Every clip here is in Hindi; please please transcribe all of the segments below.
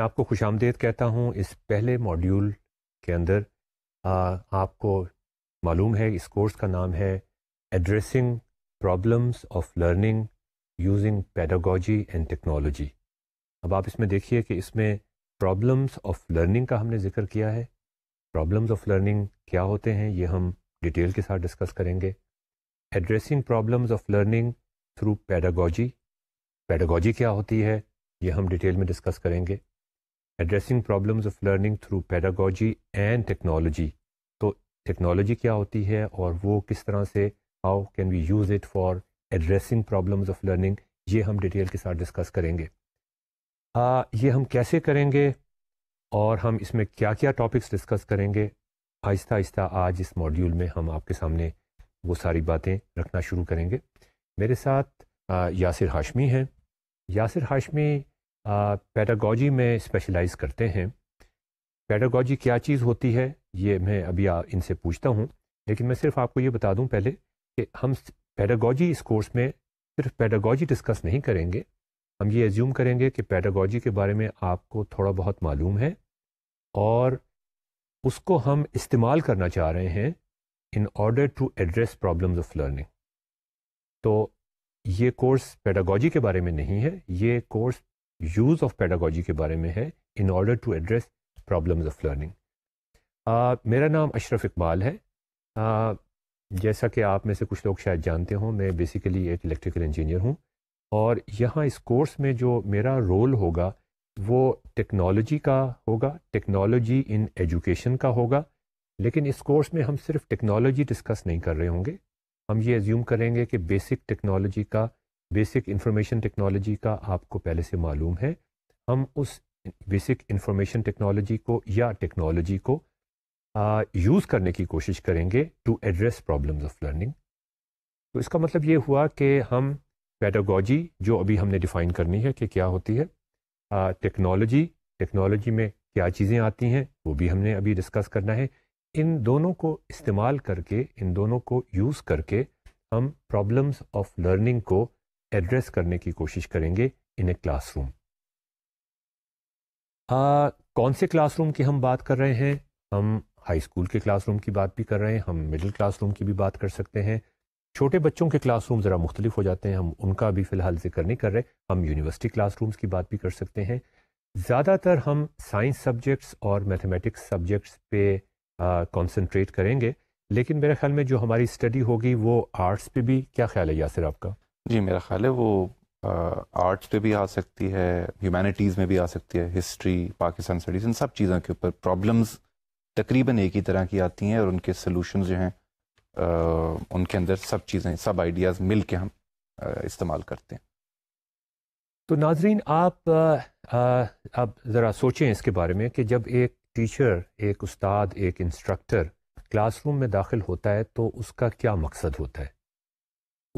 मैं आपको खुश आमदेद कहता हूँ इस पहले मॉड्यूल के अंदर आ, आपको मालूम है इस कोर्स का नाम है addressing problems of learning using pedagogy and technology अब आप इसमें देखिए कि इसमें प्रॉब्लम्स ऑफ लर्निंग का हमने जिक्र किया है प्रॉब्लम्स ऑफ लर्निंग क्या होते हैं ये हम डिटेल के साथ डिस्कस करेंगे addressing problems of learning through pedagogy pedagogy क्या होती है ये हम डिटेल में डिस्कस करेंगे addressing problems of learning through pedagogy and technology तो टेक्नोलॉजी क्या होती है और वो किस तरह से how can we use it for addressing problems of learning ये हम डिटेल के साथ डिस्कस करेंगे आ, ये हम कैसे करेंगे और हम इसमें क्या क्या टॉपिक्स डिस्कस करेंगे आहिस्ता आहिस्ता आज इस मॉड्यूल में हम आपके सामने वो सारी बातें रखना शुरू करेंगे मेरे साथ आ, यासिर हाशमी हैं यासिर हाशमी पैडागॉजी में स्पेशलाइज करते हैं पैडागॉजी क्या चीज़ होती है ये मैं अभी आ, इनसे पूछता हूँ लेकिन मैं सिर्फ आपको ये बता दूँ पहले कि हम पैडागॉजी इस कोर्स में सिर्फ पैडागॉजी डिस्कस नहीं करेंगे हम ये एज्यूम करेंगे कि पैडागॉजी के बारे में आपको थोड़ा बहुत मालूम है और उसको हम इस्तेमाल करना चाह रहे हैं in order to address problems of learning तो ये कोर्स पैडागॉजी के बारे में नहीं है ये कोर्स यूज़ ऑफ पैडागोजी के बारे में है in order to address problems of learning मेरा नाम अशरफ इकबाल है uh, जैसा कि आप में से कुछ लोग शायद जानते हों मैं बेसिकली एक इलेक्ट्रिकल इंजीनियर हूँ और यहाँ इस कोर्स में जो मेरा रोल होगा वो टेक्नोलॉजी का होगा टेक्नोलॉजी इन एजुकेशन का होगा लेकिन इस कोर्स में हम सिर्फ टेक्नोलॉजी डिस्कस नहीं कर रहे होंगे हम ये एज्यूम करेंगे कि बेसिक टेक्नोलॉजी का बेसिक इन्फॉर्मेशन टेक्नोलॉजी का आपको पहले से मालूम है हम उस बेसिक इन्फॉर्मेशन टेक्नोलॉजी को या टेक्नोलॉजी को यूज़ करने की कोशिश करेंगे to address problems of learning तो इसका मतलब ये हुआ कि हम पैडागॉजी जो अभी हमने डिफ़ाइन करनी है कि क्या होती है टेक्नोलॉजी टेक्नोलॉजी में क्या चीज़ें आती हैं वो भी हमने अभी डिस्कस करना है इन दोनों को इस्तेमाल करके इन दोनों को यूज़ करके हम प्रॉब्लम्स ऑफ लर्निंग को एड्रेस करने की कोशिश करेंगे इन ए क्लासरूम कौन से क्लासरूम की हम बात कर रहे हैं हम हाई स्कूल के क्लासरूम की बात भी कर रहे हैं हम मिडिल क्लासरूम की भी बात कर सकते हैं छोटे बच्चों के क्लासरूम ज़रा मुख्तलिफ हो जाते हैं हम उनका भी फ़िलहाल जिक्र नहीं कर रहे हम यूनिवर्सिटी क्लासरूम्स की बात भी कर सकते हैं ज़्यादातर हम साइंस सब्जेक्ट्स और मैथमेटिक्स सब्जेक्ट्स पे कंसंट्रेट करेंगे लेकिन मेरे ख्याल में जो हमारी स्टडी होगी वो आर्ट्स पे भी क्या ख्याल है यासिर आपका जी मेरा ख्याल है वो आर्ट्स पे भी आ सकती है ह्यूमैनिटीज़ में भी आ सकती है हिस्ट्री पाकिस्तान स्टडीज़ इन सब चीज़ों के ऊपर प्रॉब्लम्स तकरीबन एक ही तरह की आती हैं और उनके सलूशन जो हैं उनके अंदर सब चीज़ें सब आइडियाज़ मिल के हम इस्तेमाल करते हैं तो नाजरीन आप अब ज़रा सोचें इसके बारे में कि जब एक टीचर एक उस्ताद एक इंस्ट्रक्टर क्लासरूम में दाखिल होता है तो उसका क्या मकसद होता है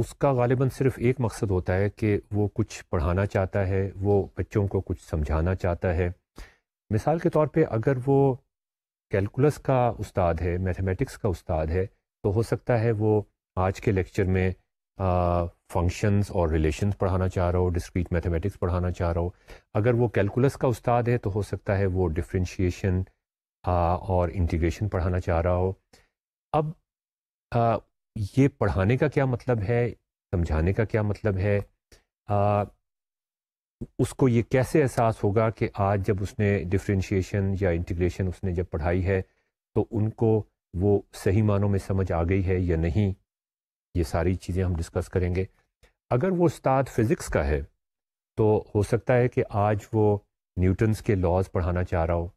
उसका गालिबा सिर्फ एक मकसद होता है कि वो कुछ पढ़ाना चाहता है वो बच्चों को कुछ समझाना चाहता है मिसाल के तौर पर अगर वो कैलकुलस का उस्ताद है मैथमेटिक्स का उस्ताद है तो हो सकता है वो आज के लेक्चर में फंक्शंस और रिलेशंस पढ़ाना चाह रहा हो डिस्क्रीट मैथमेटिक्स पढ़ाना चाह रहा हो अगर वो कैलकुलस का उस्ताद है तो हो सकता है वो डिफ्रेंशिएशन और इंटीग्रेशन पढ़ाना चाह रहा हो अब ये पढ़ाने का क्या मतलब है समझाने का क्या मतलब है आ, उसको ये कैसे एहसास होगा कि आज जब उसने डिफ्रेंशिएशन या इंटीग्रेशन उसने जब पढ़ाई है तो उनको वो सही मानों में समझ आ गई है या नहीं ये सारी चीज़ें हम डिस्कस करेंगे अगर वो उस्ताद फिज़िक्स का है तो हो सकता है कि आज वो न्यूटन्स के लॉज पढ़ाना चाह रहा हो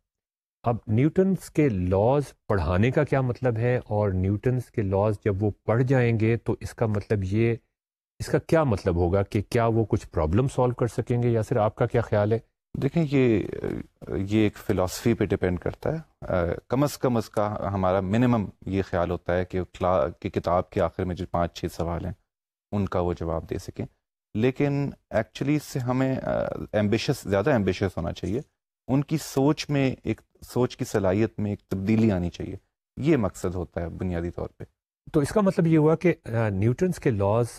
अब न्यूटन्स के लॉज पढ़ाने का क्या मतलब है और न्यूटन्स के लॉज जब वो पढ़ जाएंगे तो इसका मतलब ये इसका क्या मतलब होगा कि क्या वो कुछ प्रॉब्लम सॉल्व कर सकेंगे या फिर आपका क्या ख्याल है देखें ये ये एक फ़िलासफ़ी पे डिपेंड करता है आ, कम अज़ कम इसका हमारा मिनिमम ये ख्याल होता है कि कि किताब के आखिर में जो पाँच छः सवाल हैं उनका वो जवाब दे सकें लेकिन एक्चुअली इससे हमें एम्बिशस ज़्यादा एम्बिशस होना चाहिए उनकी सोच में एक सोच की सलाहियत में एक तब्दीली आनी चाहिए ये मकसद होता है बुनियादी तौर पर तो इसका मतलब ये हुआ कि न्यूटन्स के लॉज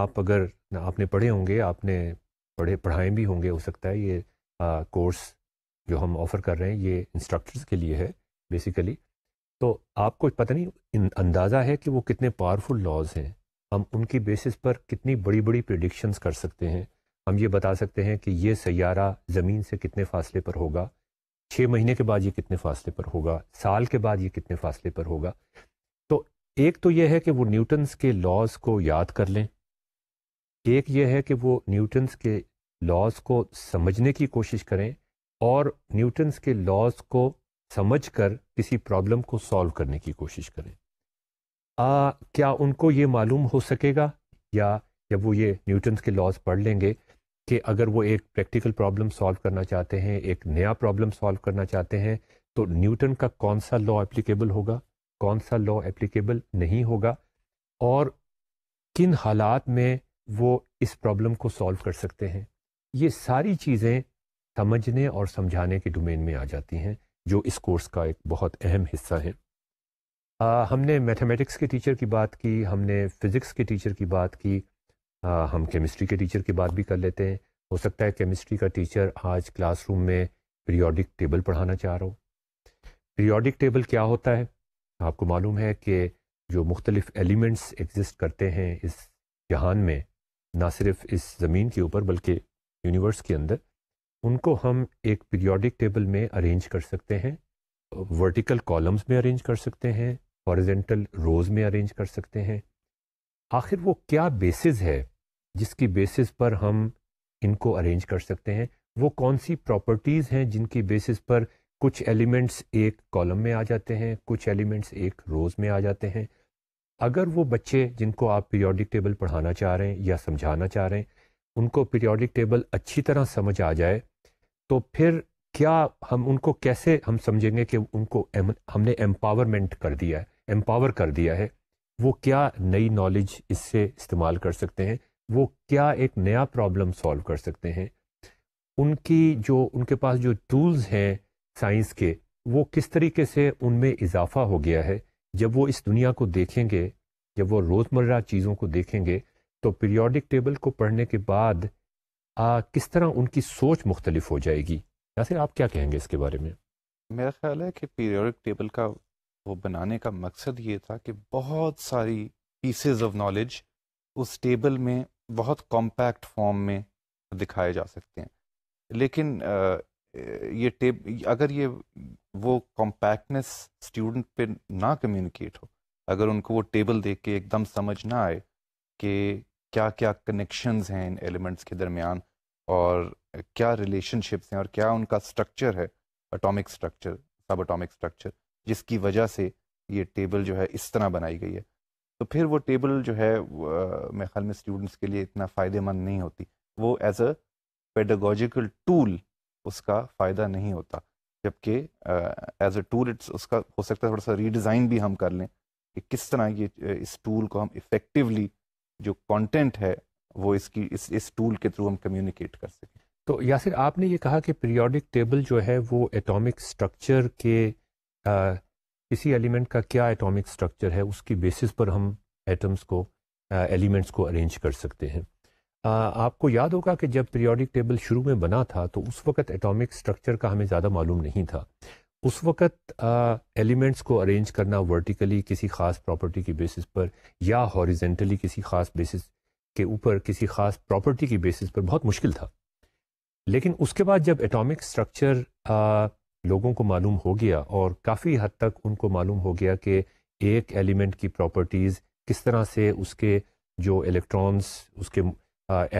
आप अगर आपने पढ़े होंगे आपने पढ़े पढ़ाए भी होंगे हो सकता है ये कोर्स जो हम ऑफ़र कर रहे हैं ये इंस्ट्रक्टर्स के लिए है बेसिकली तो आपको पता नहीं अंदाज़ा है कि वो कितने पावरफुल लॉज हैं हम उनकी बेसिस पर कितनी बड़ी बड़ी प्रडिक्शंस कर सकते हैं हम ये बता सकते हैं कि ये सैारा ज़मीन से कितने फासले पर होगा छः महीने के बाद ये कितने फासले पर होगा साल के बाद ये कितने फासले पर होगा तो एक तो यह है कि वो न्यूटन्स के लॉज को याद कर लें एक ये है कि वो न्यूटन्स के लॉज को समझने की कोशिश करें और न्यूटन्स के लॉज को समझ कर किसी प्रॉब्लम को सॉल्व करने की कोशिश करें आ, क्या उनको ये मालूम हो सकेगा या जब वो ये न्यूटन्स के लॉज पढ़ लेंगे कि अगर वो एक प्रैक्टिकल प्रॉब्लम सॉल्व करना चाहते हैं एक नया प्रॉब्लम सॉल्व करना चाहते हैं तो न्यूटन का कौन सा लॉ एप्लीकेबल होगा कौन सा लॉ एप्लीकेबल नहीं होगा और किन हालात में वो इस प्रॉब्लम को सॉल्व कर सकते हैं ये सारी चीज़ें समझने और समझाने के डोमेन में आ जाती हैं जो इस कोर्स का एक बहुत अहम हिस्सा है आ, हमने मैथमेटिक्स के टीचर की बात की हमने फिज़िक्स के टीचर की बात की आ, हम केमिस्ट्री के टीचर की बात भी कर लेते हैं हो सकता है केमिस्ट्री का टीचर आज क्लासरूम में पीरियोडिक टेबल पढ़ाना चाह रहा हो पीरियोडिक टेबल क्या होता है आपको मालूम है कि जो मुख्तलिफ एलिमेंट्स एग्जिस्ट करते हैं इस जहान में ना सिर्फ इस ज़मीन के ऊपर बल्कि यूनिवर्स के अंदर उनको हम एक पीरियोडिक टेबल में अरेंज कर सकते हैं वर्टिकल कॉलम्स में अरेंज कर सकते हैं हॉरिजेंटल रोज में अरेंज कर सकते हैं आखिर वो क्या बेसिस है जिसकी बेसिस पर हम इनको अरेंज कर सकते हैं वो कौन सी प्रॉपर्टीज़ हैं जिनकी बेसिस पर कुछ एलिमेंट्स एक कॉलम में आ जाते हैं कुछ एलिमेंट्स एक रोज़ में आ जाते हैं अगर वो बच्चे जिनको आप पीरियोडिक टेबल पढ़ाना चाह रहे हैं या समझाना चाह रहे हैं उनको पीरियोडिक टेबल अच्छी तरह समझ आ जाए तो फिर क्या हम उनको कैसे हम समझेंगे कि उनको एम, हमने एम्पावरमेंट कर दिया है एम्पावर कर दिया है वो क्या नई नॉलेज इससे इस्तेमाल कर सकते हैं वो क्या एक नया प्रॉब्लम सॉल्व कर सकते हैं उनकी जो उनके पास जो टूल्स हैं साइंस के वो किस तरीके से उनमें इजाफा हो गया है जब वो इस दुनिया को देखेंगे जब वो रोज़मर्रा चीज़ों को देखेंगे तो पीरियोडिक टेबल को पढ़ने के बाद आ, किस तरह उनकी सोच मुख्तलिफ हो जाएगी या फिर आप क्या कहेंगे इसके बारे में मेरा ख्याल है कि पीरियोडिक टेबल का वो बनाने का मकसद ये था कि बहुत सारी पीसेज ऑफ नॉलेज उस टेबल में बहुत कॉम्पैक्ट फॉर्म में दिखाए जा सकते हैं लेकिन ये टेप अगर ये वो कॉम्पैक्टनेस स्टूडेंट पे ना कम्युनिकेट हो अगर उनको वो टेबल देख के एकदम समझ ना आए कि क्या क्या कनेक्शंस हैं इन एलिमेंट्स के दरमियान और क्या रिलेशनशिप्स हैं और क्या उनका स्ट्रक्चर है atomic structure subatomic structure जिसकी वजह से ये टेबल जो है इस तरह बनाई गई है तो फिर वो टेबल जो है मेरे ख्याल में स्टूडेंट्स के लिए इतना फ़ायदेमंद नहीं होती वो एज अ पेडोगोजिकल टूल उसका फ़ायदा नहीं होता जबकि एज अ टूल इट्स उसका हो सकता है थोड़ा सा रीडिज़ाइन भी हम कर लें कि किस तरह ये इस टूल को हम इफ़ेक्टिवली जो कॉन्टेंट है वो इसकी इस इस टूल के थ्रू हम कम्युनिकेट कर सकें तो यासिर आपने ये कहा कि पीरियोडिक टेबल जो है वो एटॉमिक स्ट्रक्चर के किसी एलिमेंट का क्या एटॉमिक स्ट्रक्चर है उसकी बेसिस पर हम एटम्स को एलिमेंट्स को अरेंज कर सकते हैं आ, आपको याद होगा कि जब पीरियोडिक टेबल शुरू में बना था तो उस वक्त एटॉमिक स्ट्रक्चर का हमें ज़्यादा मालूम नहीं था उस वक्त एलिमेंट्स को अरेंज करना वर्टिकली किसी ख़ास प्रॉपर्टी की बेसिस पर या हॉरिजेंटली किसी ख़ास बेसिस के ऊपर किसी ख़ास प्रॉपर्टी की बेसिस पर बहुत मुश्किल था लेकिन उसके बाद जब एटॉमिक स्ट्रक्चर लोगों को मालूम हो गया और काफ़ी हद तक उनको मालूम हो गया कि एक एलिमेंट की प्रॉपर्टीज़ किस तरह से उसके जो इलेक्ट्रॉन्स उसके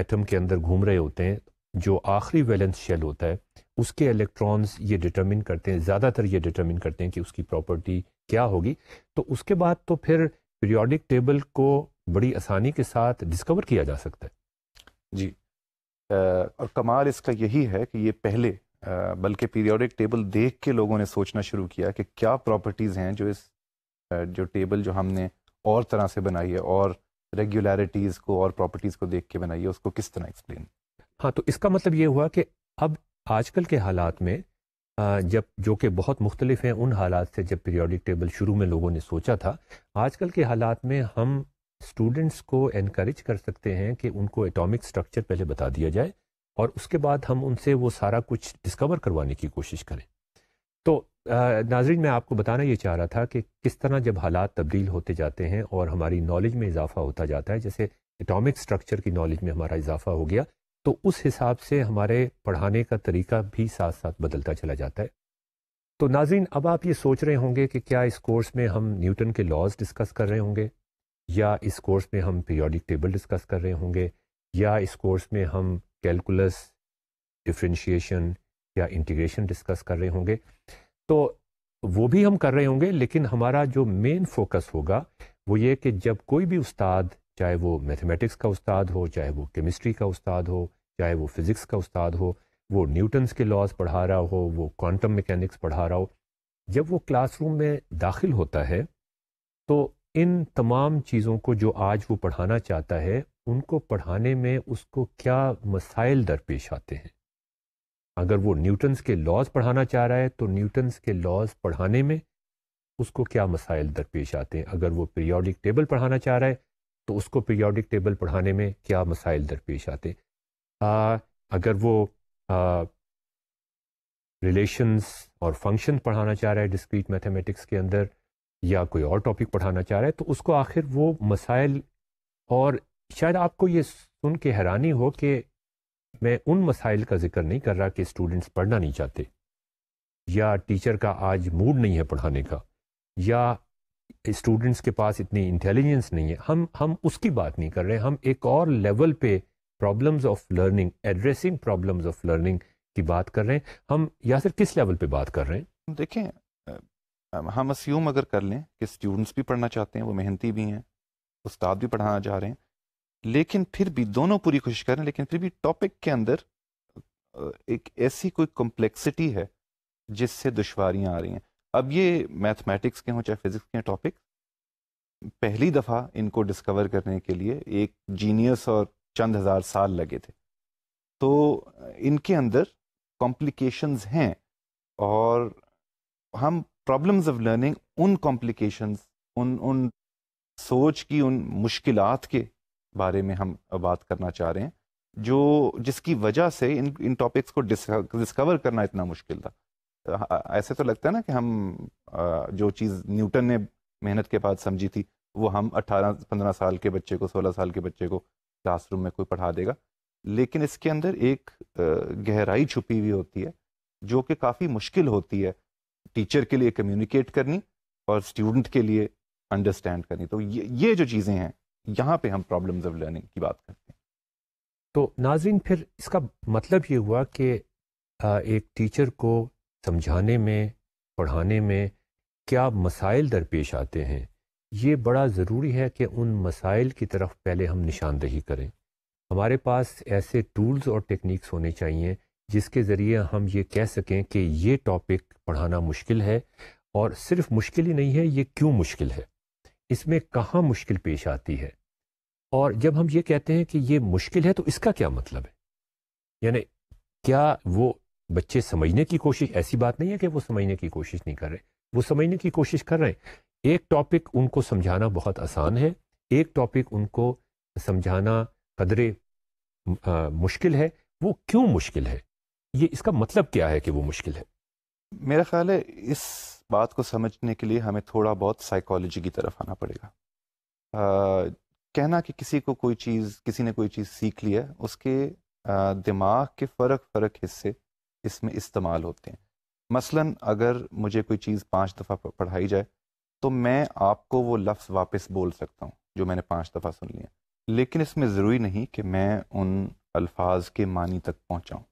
एटम के अंदर घूम रहे होते हैं जो आखिरी वैलेंस शेल होता है उसके इलेक्ट्रॉन्स ये डिटरमिन करते हैं ज़्यादातर ये डिटरमिन करते हैं कि उसकी प्रॉपर्टी क्या होगी तो उसके बाद तो फिर पीरियोडिक टेबल को बड़ी आसानी के साथ डिस्कवर किया जा सकता है जी आ, और कमाल इसका यही है कि ये पहले बल्कि पीरियोडिक टेबल देख के लोगों ने सोचना शुरू किया कि क्या प्रॉपर्टीज़ हैं जो इस जो टेबल जो हमने और तरह से बनाई है और रेगुलरिटीज़ को और प्रॉपर्टीज़ को देख के बनाई है उसको किस तरह एक्सप्लेन हाँ तो इसका मतलब ये हुआ कि अब आजकल के हालात में जब जो कि बहुत मुख्तलिफ हैं उन हालात से जब पीरियोडिक टेबल शुरू में लोगों ने सोचा था आजकल के हालात में हम स्टूडेंट्स को इनक्रेज कर सकते हैं कि उनको एटॉमिक स्ट्रक्चर पहले बता दिया जाए और उसके बाद हम उनसे वो सारा कुछ डिस्कवर करवाने की कोशिश करें तो नाजरीन मैं आपको बताना ये चाह रहा था कि किस तरह जब हालात तब्दील होते जाते हैं और हमारी नॉलेज में इजाफा होता जाता है जैसे एटॉमिक स्ट्रक्चर की नॉलेज में हमारा इजाफा हो गया तो उस हिसाब से हमारे पढ़ाने का तरीका भी साथ साथ बदलता चला जाता है तो नाजरीन अब आप ये सोच रहे होंगे कि क्या इस कोर्स में हम न्यूटन के लॉज डिस्कस कर रहे होंगे या इस कोर्स में हम पीरियोडिक टेबल डिस्कस कर रहे होंगे या इस कोर्स में हम कैलकुलस डिफ्रेंशिएशन या इंटीग्रेशन डिस्कस कर रहे होंगे तो वो भी हम कर रहे होंगे लेकिन हमारा जो मेन फोकस होगा वो ये कि जब कोई भी उस्ताद चाहे वो मैथमेटिक्स का उस्ताद हो चाहे वो केमिस्ट्री का उस्ताद हो चाहे वो फिज़िक्स का उस्ताद हो वो न्यूटन्स के लॉज पढ़ा रहा हो वो क्वांटम मैकेनिक्स पढ़ा रहा हो जब वो क्लासरूम में दाखिल होता है तो इन तमाम चीज़ों को जो आज वो पढ़ाना चाहता है उनको पढ़ाने में उसको क्या मसाइल दरपेश आते हैं अगर वो न्यूटन्स के लॉज पढ़ाना चाह रहा है तो न्यूटन्स के लॉज पढ़ाने में उसको क्या मसाइल दरपेश आते हैं अगर वो पीरियोडिक टेबल पढ़ाना चाह रहा है तो उसको पीरियोडिक टेबल पढ़ाने में क्या मसाइल दरपेश आते हैं आ, अगर वो रिलेशंस और फंक्शन पढ़ाना चाह रहा है डिस्क्रीट मैथमेटिक्स के अंदर या कोई और टॉपिक पढ़ाना चाह रहा है तो उसको आखिर वो मसाइल और शायद आपको ये सुन के हैरानी हो कि मैं उन मसाइल का जिक्र नहीं कर रहा कि स्टूडेंट्स पढ़ना नहीं चाहते या टीचर का आज मूड नहीं है पढ़ाने का या स्टूडेंट्स के पास इतनी इंटेलिजेंस नहीं है हम हम उसकी बात नहीं कर रहे हम एक और लेवल पे problems of learning addressing problems of learning की बात कर रहे हैं हम या सिर्फ किस लेवल पे बात कर रहे हैं देखें हम अस्यूम अगर कर लें कि स्टूडेंट्स भी पढ़ना चाहते हैं वो मेहनती भी हैं उस्ताद भी पढ़ाना चाह रहे हैं लेकिन फिर भी दोनों पूरी कोशिश कर रहे हैं लेकिन फिर भी टॉपिक के अंदर एक ऐसी कोई कॉम्प्लेक्सिटी है जिससे दुशारियाँ आ रही हैं अब ये मैथमेटिक्स के हों चाहे फिज़िक्स के टॉपिक पहली दफ़ा इनको डिस्कवर करने के लिए एक जीनियस और चंद हज़ार साल लगे थे तो इनके अंदर कॉम्प्लिकेशंस हैं और हम प्रॉब्लम्स ऑफ लर्निंग उन कॉम्प्लिकेशंस उन उन सोच की उन मुश्किलात के बारे में हम बात करना चाह रहे हैं जो जिसकी वजह से इन इन टॉपिक्स को डिस्कवर करना इतना मुश्किल था तो ऐसे तो लगता है ना कि हम जो चीज़ न्यूटन ने मेहनत के बाद समझी थी वो हम 18 15 साल के बच्चे को 16 साल के बच्चे को क्लासरूम में कोई पढ़ा देगा लेकिन इसके अंदर एक गहराई छुपी हुई होती है जो कि काफ़ी मुश्किल होती है टीचर के लिए कम्युनिकेट करनी और स्टूडेंट के लिए अंडरस्टैंड करनी तो ये ये जो चीज़ें हैं यहाँ पे हम प्रॉब्लम ऑफ लर्निंग की बात करते हैं तो नाजिन फिर इसका मतलब ये हुआ कि एक टीचर को समझाने में पढ़ाने में क्या मसाइल दरपेश आते हैं ये बड़ा ज़रूरी है कि उन मसाइल की तरफ पहले हम निशानदही करें हमारे पास ऐसे टूल्स और टेक्निक्स होने चाहिए जिसके ज़रिए हम ये कह सकें कि ये टॉपिक पढ़ाना मुश्किल है और सिर्फ मुश्किल ही नहीं है ये क्यों मुश्किल है इसमें कहाँ मुश्किल पेश आती है और जब हम ये कहते हैं कि ये मुश्किल है तो इसका क्या मतलब है यानी क्या वो बच्चे समझने की कोशिश ऐसी बात नहीं है कि वो समझने की कोशिश नहीं कर रहे वो समझने की कोशिश कर रहे हैं एक टॉपिक उनको समझाना बहुत आसान है एक टॉपिक उनको समझाना कदरे आ, मुश्किल है वो क्यों मुश्किल है ये इसका मतलब क्या है कि वो मुश्किल है मेरा ख्याल है इस बात को समझने के लिए हमें थोड़ा बहुत साइकोलॉजी की तरफ आना पड़ेगा आ, कहना कि किसी को कोई चीज़ किसी ने कोई चीज़ सीख ली है उसके आ, दिमाग के फ़र्क फ़र्क हिस्से इसमें इस्तेमाल होते हैं मसलन अगर मुझे कोई चीज़ पाँच दफ़ा पढ़ाई जाए तो मैं आपको वो लफ्ज़ वापस बोल सकता हूँ जो मैंने पाँच दफ़ा सुन लिया लेकिन इसमें ज़रूरी नहीं कि मैं उन अल्फाज के मानी तक पहुँचाऊँ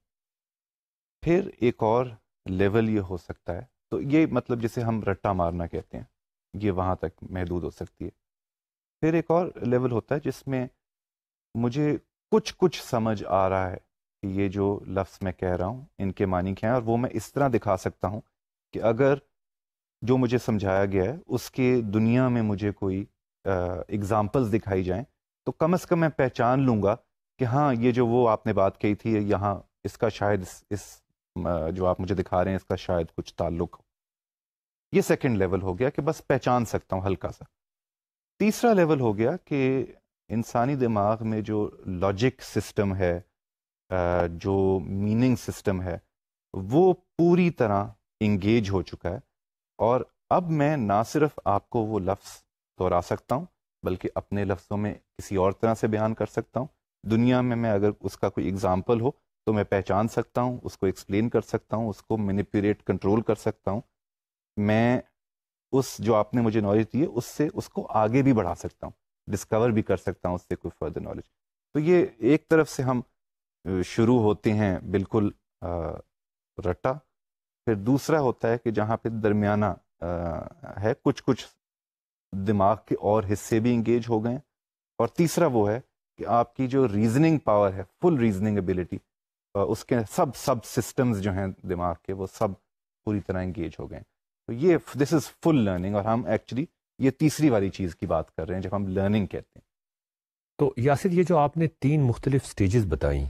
फिर एक और लेवल ये हो सकता है तो ये मतलब जिसे हम रट्टा मारना कहते हैं ये वहाँ तक महदूद हो सकती है फिर एक और लेवल होता है जिसमें मुझे कुछ कुछ समझ आ रहा है कि ये जो लफ्स मैं कह रहा हूँ इनके मानी क्या हैं और वो मैं इस तरह दिखा सकता हूँ कि अगर जो मुझे समझाया गया है उसके दुनिया में मुझे कोई एग्ज़ाम्पल्स दिखाई जाएं तो कम अज़ कम मैं पहचान लूँगा कि हाँ ये जो वो आपने बात कही थी यहाँ इसका शायद इस, इस जो आप मुझे दिखा रहे हैं इसका शायद कुछ ताल्लुक ये सेकेंड लेवल हो गया कि बस पहचान सकता हूँ हल्का सा तीसरा लेवल हो गया कि इंसानी दिमाग में जो लॉजिक सिस्टम है जो मीनिंग सिस्टम है वो पूरी तरह इंगेज हो चुका है और अब मैं ना सिर्फ आपको वो लफ्ज़ दोहरा सकता हूँ बल्कि अपने लफ्ज़ों में किसी और तरह से बयान कर सकता हूँ दुनिया में मैं अगर उसका कोई एग्ज़ाम्पल हो तो मैं पहचान सकता हूँ उसको एक्सप्लेन कर सकता हूँ उसको मैनिपुलेट कंट्रोल कर सकता हूँ मैं उस जो आपने मुझे नॉलेज दी है उससे उसको आगे भी बढ़ा सकता हूँ डिस्कवर भी कर सकता हूँ उससे कोई फर्दर नॉलेज तो ये एक तरफ से हम शुरू होते हैं बिल्कुल रट्टा फिर दूसरा होता है कि जहाँ पे दरमियाना है कुछ कुछ दिमाग के और हिस्से भी इंगेज हो गए और तीसरा वो है कि आपकी जो रीजनिंग पावर है फुल रीजनिंग एबिलिटी उसके सब सब सिस्टम्स जो हैं दिमाग के वो सब पूरी तरह इंगेज हो गए तो ये दिस इज़ फुल लर्निंग और हम एक्चुअली ये तीसरी वाली चीज़ की बात कर रहे हैं जब हम लर्निंग कहते हैं तो यासिर ये जो आपने तीन मुख्तलिफ स्टेजेस बताई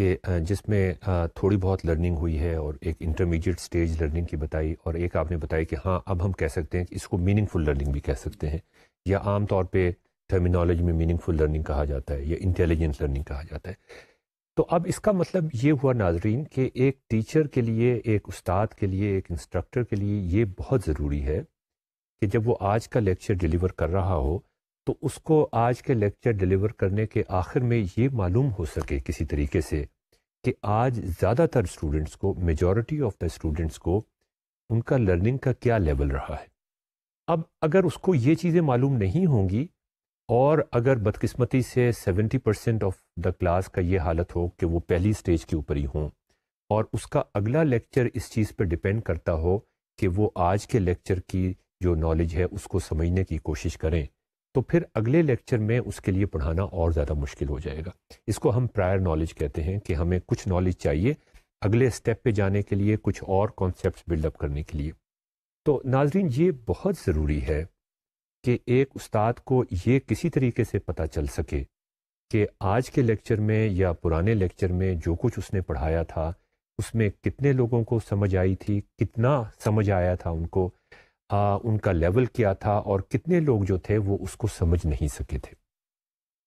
कि जिसमें थोड़ी बहुत लर्निंग हुई है और एक इंटरमीडिएट स्टेज लर्निंग की बताई और एक आपने बताई कि हाँ अब हम कह सकते हैं कि इसको मीनिंगफुल लर्निंग भी कह सकते हैं या आम तौर पे टर्मिनोलॉजी में मीनिंगफुल लर्निंग कहा जाता है या इंटेलिजेंट लर्निंग कहा जाता है तो अब इसका मतलब ये हुआ नाजरीन कि एक टीचर के लिए एक उस्ताद के लिए एक इंस्ट्रक्टर के लिए ये बहुत ज़रूरी है कि जब वो आज का लेक्चर डिलीवर कर रहा हो तो उसको आज के लेक्चर डिलीवर करने के आखिर में ये मालूम हो सके किसी तरीके से कि आज ज़्यादातर स्टूडेंट्स को मेजॉरिटी ऑफ द स्टूडेंट्स को उनका लर्निंग का क्या लेवल रहा है अब अगर उसको ये चीज़ें मालूम नहीं होंगी और अगर बदकिस्मती से 70 परसेंट ऑफ द क्लास का ये हालत हो कि वो पहली स्टेज के ऊपर ही हों और उसका अगला लेक्चर इस चीज़ पर डिपेंड करता हो कि वो आज के लेक्चर की जो नॉलेज है उसको समझने की कोशिश करें तो फिर अगले लेक्चर में उसके लिए पढ़ाना और ज़्यादा मुश्किल हो जाएगा इसको हम प्रायर नॉलेज कहते हैं कि हमें कुछ नॉलेज चाहिए अगले स्टेप पे जाने के लिए कुछ और कॉन्सेप्ट बिल्डअप करने के लिए तो नाजरीन ये बहुत ज़रूरी है कि एक उस्ताद को ये किसी तरीके से पता चल सके कि आज के लेक्चर में या पुराने लेक्चर में जो कुछ उसने पढ़ाया था उसमें कितने लोगों को समझ आई थी कितना समझ आया था उनको आ, उनका लेवल क्या था और कितने लोग जो थे वो उसको समझ नहीं सके थे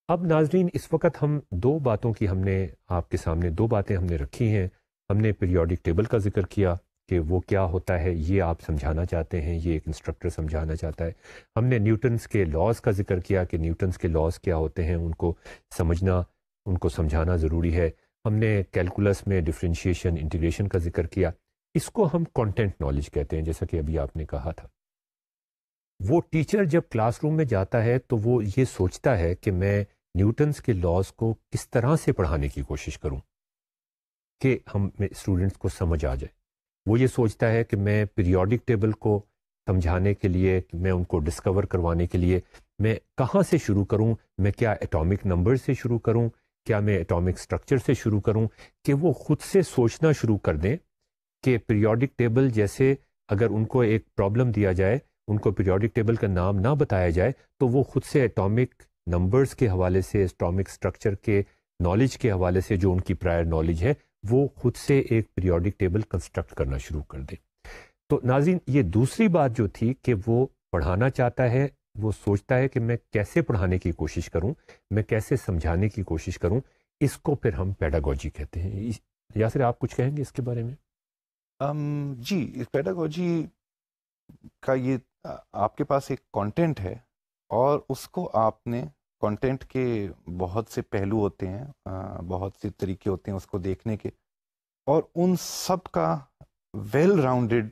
अब नाजरीन इस वक्त हम दो बातों की हमने आपके सामने दो बातें हमने रखी हैं हमने पीरियोडिक टेबल का जिक्र किया कि वो क्या होता है ये आप समझाना चाहते हैं ये एक इंस्ट्रक्टर समझाना चाहता है हमने न्यूटन्स के लॉज का जिक्र किया कि न्यूटन्स के लॉज क्या होते हैं उनको समझना उनको समझाना ज़रूरी है हमने कैलकुलस में डिफ्रेंशिएशन इंटीग्रेशन का जिक्र किया इसको हम कॉन्टेंट नॉलेज कहते हैं जैसा कि अभी आपने कहा था वो टीचर जब क्लासरूम में जाता है तो वो ये सोचता है कि मैं न्यूटन्स के लॉज को किस तरह से पढ़ाने की कोशिश करूँ कि हम स्टूडेंट्स को समझ आ जाए वो ये सोचता है कि मैं पीरियोडिक टेबल को समझाने के लिए मैं उनको डिस्कवर करवाने के लिए मैं कहाँ से शुरू करूँ मैं क्या एटॉमिक नंबर से शुरू करूँ क्या मैं एटॉमिक स्ट्रक्चर से शुरू करूँ कि वो खुद से सोचना शुरू कर दें कि पीरियोडिक टेबल जैसे अगर उनको एक प्रॉब्लम दिया जाए उनको पीरियोडिक टेबल का नाम ना बताया जाए तो वो खुद से एटॉमिक नंबर्स के हवाले से एटॉमिक स्ट्रक्चर के नॉलेज के हवाले से जो उनकी प्रायर नॉलेज है वो खुद से एक पीरियोडिक टेबल कंस्ट्रक्ट करना शुरू कर दे तो नाजिन ये दूसरी बात जो थी कि वो पढ़ाना चाहता है वो सोचता है कि मैं कैसे पढ़ाने की कोशिश करूं मैं कैसे समझाने की कोशिश करूं इसको फिर हम पेडागोजी कहते हैं या यासिर आप कुछ कहेंगे इसके बारे में um, जी पेडागोजी का ये आपके पास एक कॉन्टेंट है और उसको आपने कंटेंट के बहुत से पहलू होते हैं बहुत से तरीके होते हैं उसको देखने के और उन सब का वेल राउंडेड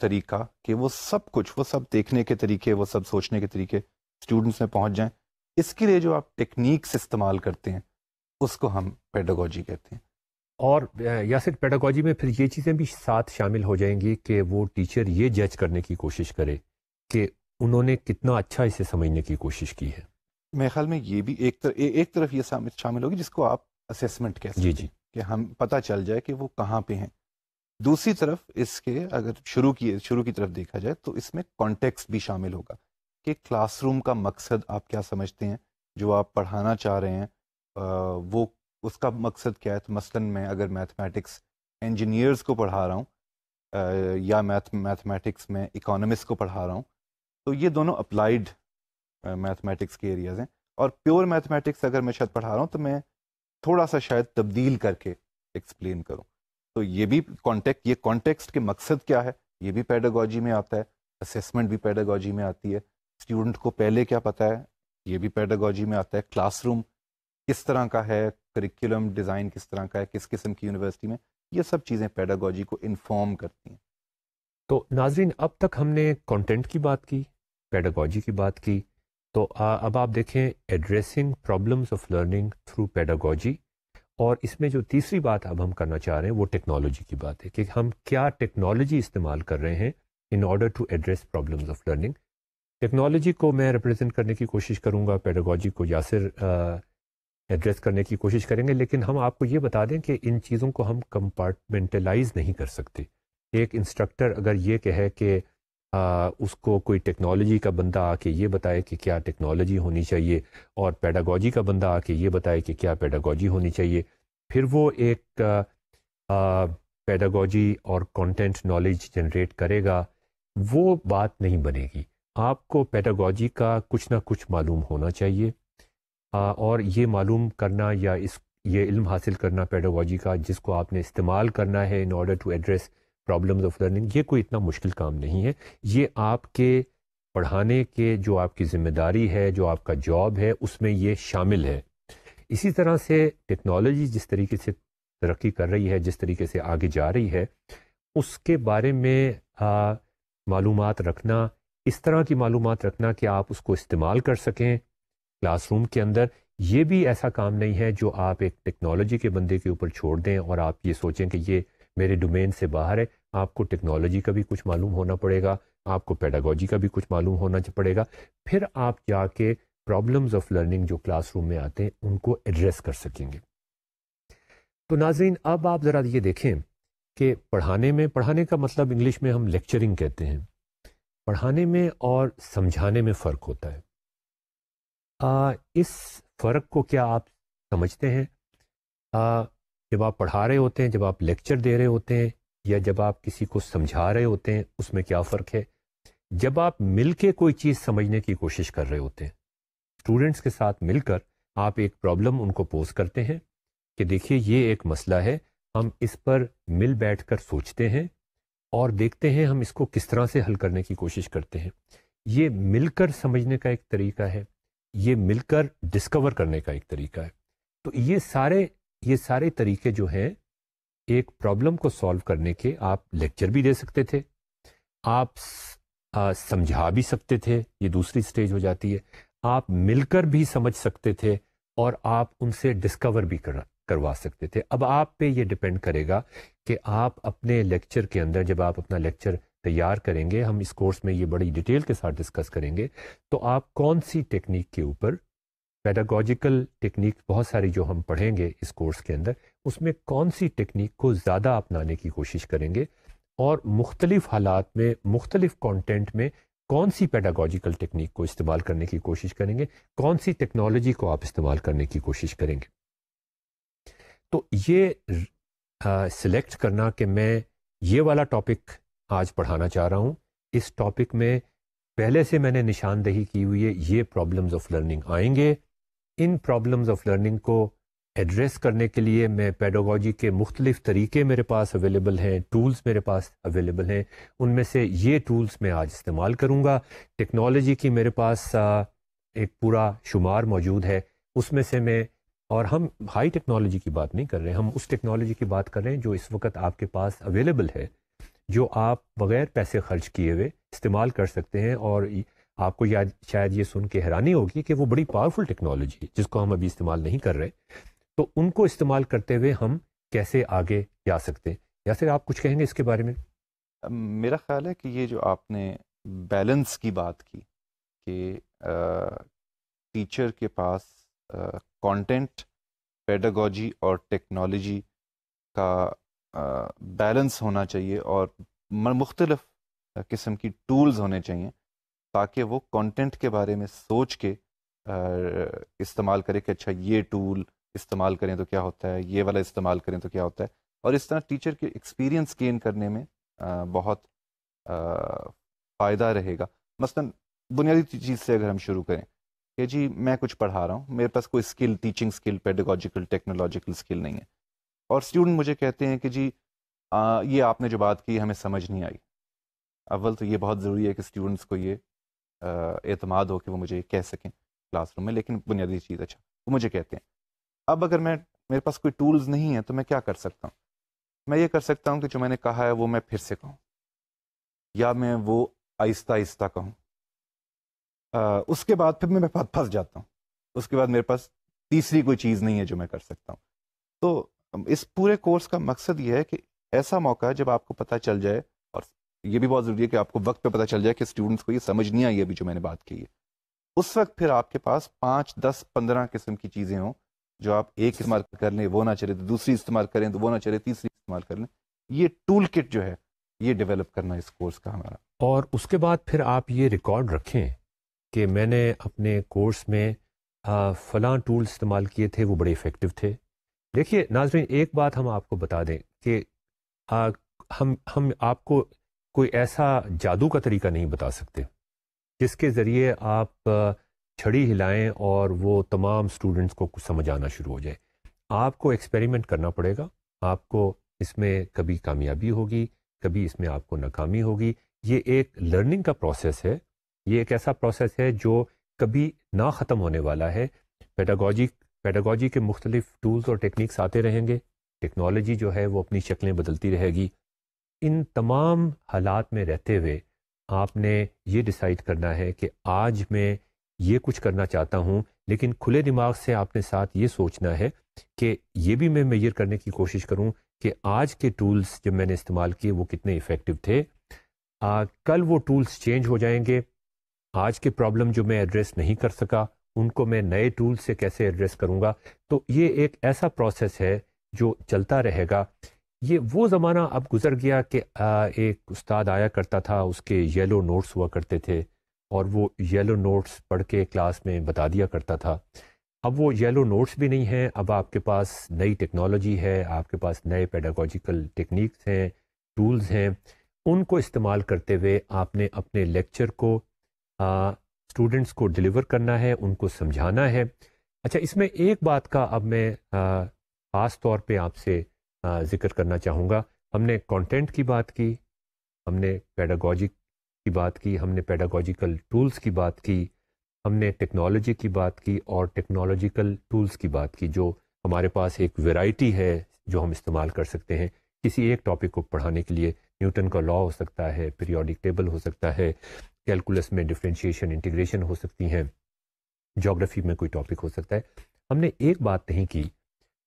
तरीका कि वो सब कुछ वो सब देखने के तरीके वो सब सोचने के तरीके स्टूडेंट्स में पहुंच जाएं इसके लिए जो आप टेक्निक्स इस्तेमाल करते हैं उसको हम पेडागोजी कहते हैं और या सिर्फ पेडागोजी में फिर ये चीज़ें भी साथ शामिल हो जाएंगी कि वो टीचर ये जज करने की कोशिश करे कि उन्होंने कितना अच्छा इसे समझने की कोशिश की है मेरे ख्याल में ये भी एक तर, ए, एक तरफ ये शामिल होगी जिसको आप असेसमेंट कह जी जी कि हम पता चल जाए कि वो कहाँ पे हैं दूसरी तरफ इसके अगर शुरू की शुरू की तरफ देखा जाए तो इसमें कॉन्टेक्स्ट भी शामिल होगा कि क्लासरूम का मकसद आप क्या समझते हैं जो आप पढ़ाना चाह रहे हैं वो उसका मकसद क्या है तो मसलन मैं अगर मैथमेटिक्स इंजीनियर्स को पढ़ा रहा हूँ या मैथ मैथमेटिक्स में इकोनॉमिक्स को पढ़ा रहा हूँ तो ये दोनों अप्लाइड मैथमेटिक्स के एरियाज़ हैं और प्योर मैथमेटिक्स अगर मैं शायद पढ़ा रहा हूँ तो मैं थोड़ा सा शायद तब्दील करके एक्सप्लेन करूँ तो ये भी कॉन्टेक्ट ये कॉन्टेक्स्ट के मकसद क्या है ये भी पैडागॉजी में आता है असेसमेंट भी पैडागॉजी में आती है स्टूडेंट को पहले क्या पता है ये भी पैडागॉजी में आता है क्लासरूम किस तरह का है करिकुलम डिज़ाइन किस तरह का है किस किस्म की यूनिवर्सिटी में ये सब चीज़ें पैडागॉजी को इन्फॉर्म करती हैं तो नाजरीन अब तक हमने कंटेंट की बात की पैडागॉजी की बात की तो आ, अब आप देखें addressing problems of learning through pedagogy और इसमें जो तीसरी बात अब हम करना चाह रहे हैं वो टेक्नोलॉजी की बात है कि हम क्या टेक्नोलॉजी इस्तेमाल कर रहे हैं in order to address problems of learning technology को मैं रिप्रेजेंट करने की कोशिश करूंगा पेडागोजी को यासिर एड्रेस करने की कोशिश करेंगे लेकिन हम आपको ये बता दें कि इन चीज़ों को हम कंपार्टमेंटलाइज नहीं कर सकते एक इंस्ट्रक्टर अगर ये कहे कि आ, उसको कोई टेक्नोलॉजी का बंदा आके ये बताए कि क्या टेक्नोलॉजी होनी चाहिए और पैडागोजी का बंदा आके ये बताए कि क्या पैडागोजी होनी चाहिए फिर वो एक पैडागोजी और कंटेंट नॉलेज जनरेट करेगा वो बात नहीं बनेगी आपको पैडागोजी का कुछ ना कुछ मालूम होना चाहिए आ, और ये मालूम करना या इस ये इल्म हासिल करना पैडागोजी का जिसको आपने इस्तेमाल करना है in order to address problems of learning ये कोई इतना मुश्किल काम नहीं है ये आपके पढ़ाने के जो आपकी ज़िम्मेदारी है जो आपका जॉब है उसमें ये शामिल है इसी तरह से टेक्नोलॉजी जिस तरीके से तरक्की कर रही है जिस तरीके से आगे जा रही है उसके बारे में मालूम रखना इस तरह की मालूम रखना कि आप उसको इस्तेमाल कर सकें क्लासरूम के अंदर ये भी ऐसा काम नहीं है जो आप एक टेक्नोलॉजी के बंदे के ऊपर छोड़ दें और आप ये सोचें कि ये मेरे डोमेन से बाहर है आपको टेक्नोलॉजी का भी कुछ मालूम होना पड़ेगा आपको पेडागोजी का भी कुछ मालूम होना पड़ेगा फिर आप जाके प्रॉब्लम्स ऑफ लर्निंग जो क्लासरूम में आते हैं उनको एड्रेस कर सकेंगे तो नाजरीन अब आप ज़रा ये देखें कि पढ़ाने में पढ़ाने का मतलब इंग्लिश में हम लेक्चरिंग कहते हैं पढ़ाने में और समझाने में फ़र्क होता है आ, इस फ़र्क को क्या आप समझते हैं आ, जब आप पढ़ा रहे होते हैं जब आप लेक्चर दे रहे होते हैं या जब आप किसी को समझा रहे होते हैं उसमें क्या फ़र्क है जब आप मिल के कोई चीज़ समझने की कोशिश कर रहे होते हैं स्टूडेंट्स के साथ मिलकर आप एक प्रॉब्लम उनको पोज करते हैं कि देखिए ये एक मसला है हम इस पर मिल बैठ कर सोचते हैं और देखते हैं हम इसको किस तरह से हल करने की कोशिश करते हैं ये मिलकर समझने का एक तरीका है ये मिलकर डिस्कवर करने का एक तरीका है तो ये सारे ये सारे तरीके जो हैं एक प्रॉब्लम को सॉल्व करने के आप लेक्चर भी दे सकते थे आप समझा भी सकते थे ये दूसरी स्टेज हो जाती है आप मिलकर भी समझ सकते थे और आप उनसे डिस्कवर भी कर करवा सकते थे अब आप पे ये डिपेंड करेगा कि आप अपने लेक्चर के अंदर जब आप अपना लेक्चर तैयार करेंगे हम इस कोर्स में ये बड़ी डिटेल के साथ डिस्कस करेंगे तो आप कौन सी टेक्निक के ऊपर पैडागॉजिकल टेक्निक बहुत सारी जो हम पढ़ेंगे इस कोर्स के अंदर उसमें कौन सी टेक्निक को ज़्यादा अपनाने की कोशिश करेंगे और मुख्तलिफ़ हालात में मुख्तलिफ़ कंटेंट में कौन सी पैडागॉजिकल टेक्निक को इस्तेमाल करने की कोशिश करेंगे कौन सी टेक्नोलॉजी को आप इस्तेमाल करने की कोशिश करेंगे तो ये सिलेक्ट करना कि मैं ये वाला टॉपिक आज पढ़ाना चाह रहा हूँ इस टॉपिक में पहले से मैंने निशानदेही की हुई है ये प्रॉब्लम्स ऑफ लर्निंग आएंगे इन प्रॉब्लम्स ऑफ लर्निंग को एड्रेस करने के लिए मैं पेडोगॉजी के मुख्तलिफ तरीके मेरे पास अवेलेबल हैं टूल्स मेरे पास अवेलेबल हैं उनमें से ये टूल्स मैं आज इस्तेमाल करूँगा टेक्नोलॉजी की मेरे पास एक पूरा शुमार मौजूद है उसमें से मैं और हम हाई टेक्नोलॉजी की बात नहीं कर रहे हैं हम उस टेक्नोलॉजी की बात कर रहे हैं जो इस वक्त आपके पास अवेलेबल है जो आप बग़ैर पैसे खर्च किए हुए इस्तेमाल कर सकते हैं और आपको याद शायद ये सुन के हैरानी होगी कि वो बड़ी पावरफुल टेक्नोलॉजी है जिसको हम अभी इस्तेमाल नहीं कर रहे तो उनको इस्तेमाल करते हुए हम कैसे आगे जा सकते हैं या फिर आप कुछ कहेंगे इसके बारे में मेरा ख्याल है कि ये जो आपने बैलेंस की बात की कि टीचर के पास कॉन्टेंट पेडागोजी और टेक्नोलॉजी का बैलेंस होना चाहिए और मुख्तलफ़ किस्म की टूल्स होने चाहिए ताकि वो कंटेंट के बारे में सोच के इस्तेमाल करें कि अच्छा ये टूल इस्तेमाल करें तो क्या होता है ये वाला इस्तेमाल करें तो क्या होता है और इस तरह टीचर के एक्सपीरियंस गेन करने में बहुत फ़ायदा रहेगा मसलन बुनियादी चीज़ से अगर हम शुरू करें कि जी मैं कुछ पढ़ा रहा हूँ मेरे पास कोई skill teaching skill pedagogical technological skill नहीं है और स्टूडेंट मुझे कहते हैं कि जी आ, ये आपने जो बात की हमें समझ नहीं आई अव्वल तो ये बहुत ज़रूरी है कि स्टूडेंट्स को ये अतमाद हो कि वो मुझे कह सकें क्लासरूम में लेकिन बुनियादी चीज़ अच्छा वो मुझे कहते हैं अब अगर मैं मेरे पास कोई टूल्स नहीं है तो मैं क्या कर सकता हूँ मैं ये कर सकता हूँ कि जो मैंने कहा है वो मैं फिर से कहूँ या मैं वो आहिस्ता आहिस्ता कहूँ उसके बाद फिर मैं फंस जाता हूँ उसके बाद मेरे पास तीसरी कोई चीज़ नहीं है जो मैं कर सकता हूँ तो इस पूरे कोर्स का मकसद ये है कि ऐसा मौका जब आपको पता चल जाए ये भी बहुत ज़रूरी है कि आपको वक्त पे पता चल जाए कि स्टूडेंट्स को ये समझ नहीं आई अभी जो मैंने बात की है उस वक्त फिर आपके पास पाँच दस पंद्रह किस्म की चीज़ें हों जो आप एक इस्तेमाल कर लें वो ना चले तो दूसरी इस्तेमाल करें तो वो ना चले तीसरी इस्तेमाल कर लें ये टूल किट जो है ये डेवलप करना इस कोर्स का हमारा और उसके बाद फिर आप ये रिकॉर्ड रखें कि मैंने अपने कोर्स में फ़लाँ टूल इस्तेमाल किए थे वो बड़े इफ़ेक्टिव थे देखिए नाजरीन एक बात हम आपको बता दें कि हम हम आपको कोई ऐसा जादू का तरीका नहीं बता सकते जिसके ज़रिए आप छड़ी हिलाएं और वो तमाम स्टूडेंट्स को कुछ समझ आना शुरू हो जाए आपको एक्सपेरिमेंट करना पड़ेगा आपको इसमें कभी कामयाबी होगी कभी इसमें आपको नाकामी होगी ये एक लर्निंग का प्रोसेस है ये एक ऐसा प्रोसेस है जो कभी ना ख़त्म होने वाला है पेडागोजी पेडागोजी के मुख्तलिफ टूल्स और टेक्निक्स आते रहेंगे टेक्नोलॉजी जो है वो अपनी शक्लें बदलती रहेगी इन तमाम हालात में रहते हुए आपने ये डिसाइड करना है कि आज मैं ये कुछ करना चाहता हूँ लेकिन खुले दिमाग से आपने साथ ये सोचना है कि ये भी मैं मेजर करने की कोशिश करूँ कि आज के टूल्स जब मैंने इस्तेमाल किए वो कितने इफ़ेक्टिव थे आ, कल वो टूल्स चेंज हो जाएंगे आज के प्रॉब्लम जो मैं एड्रेस नहीं कर सका उनको मैं नए टूल से कैसे एड्रेस करूँगा तो ये एक ऐसा प्रोसेस है जो चलता रहेगा ये वो ज़माना अब गुजर गया कि एक उस्ताद आया करता था उसके येलो नोट्स हुआ करते थे और वो येलो नोट्स पढ़ के क्लास में बता दिया करता था अब वो येलो नोट्स भी नहीं हैं अब आपके पास नई टेक्नोलॉजी है आपके पास नए पैडागोजिकल टेक्निक्स हैं टूल्स हैं उनको इस्तेमाल करते हुए आपने अपने लेक्चर को स्टूडेंट्स को डिलीवर करना है उनको समझाना है अच्छा इसमें एक बात का अब मैं ख़ास तौर पे आपसे ज़िक्र करना चाहूँगा हमने कंटेंट की बात की हमने पैडागॉजिक की बात की हमने पैडागॉजिकल टूल्स की बात की हमने टेक्नोलॉजी की बात की और टेक्नोलॉजिकल टूल्स की बात की जो हमारे पास एक वैरायटी है जो हम इस्तेमाल कर सकते हैं किसी एक टॉपिक को पढ़ाने के लिए न्यूटन का लॉ हो सकता है पीरियोडिक टेबल हो सकता है कैलकुलस में डिफ्रेंशिएशन इंटीग्रेशन हो सकती हैं जोग्राफी में कोई टॉपिक हो सकता है हमने एक बात नहीं की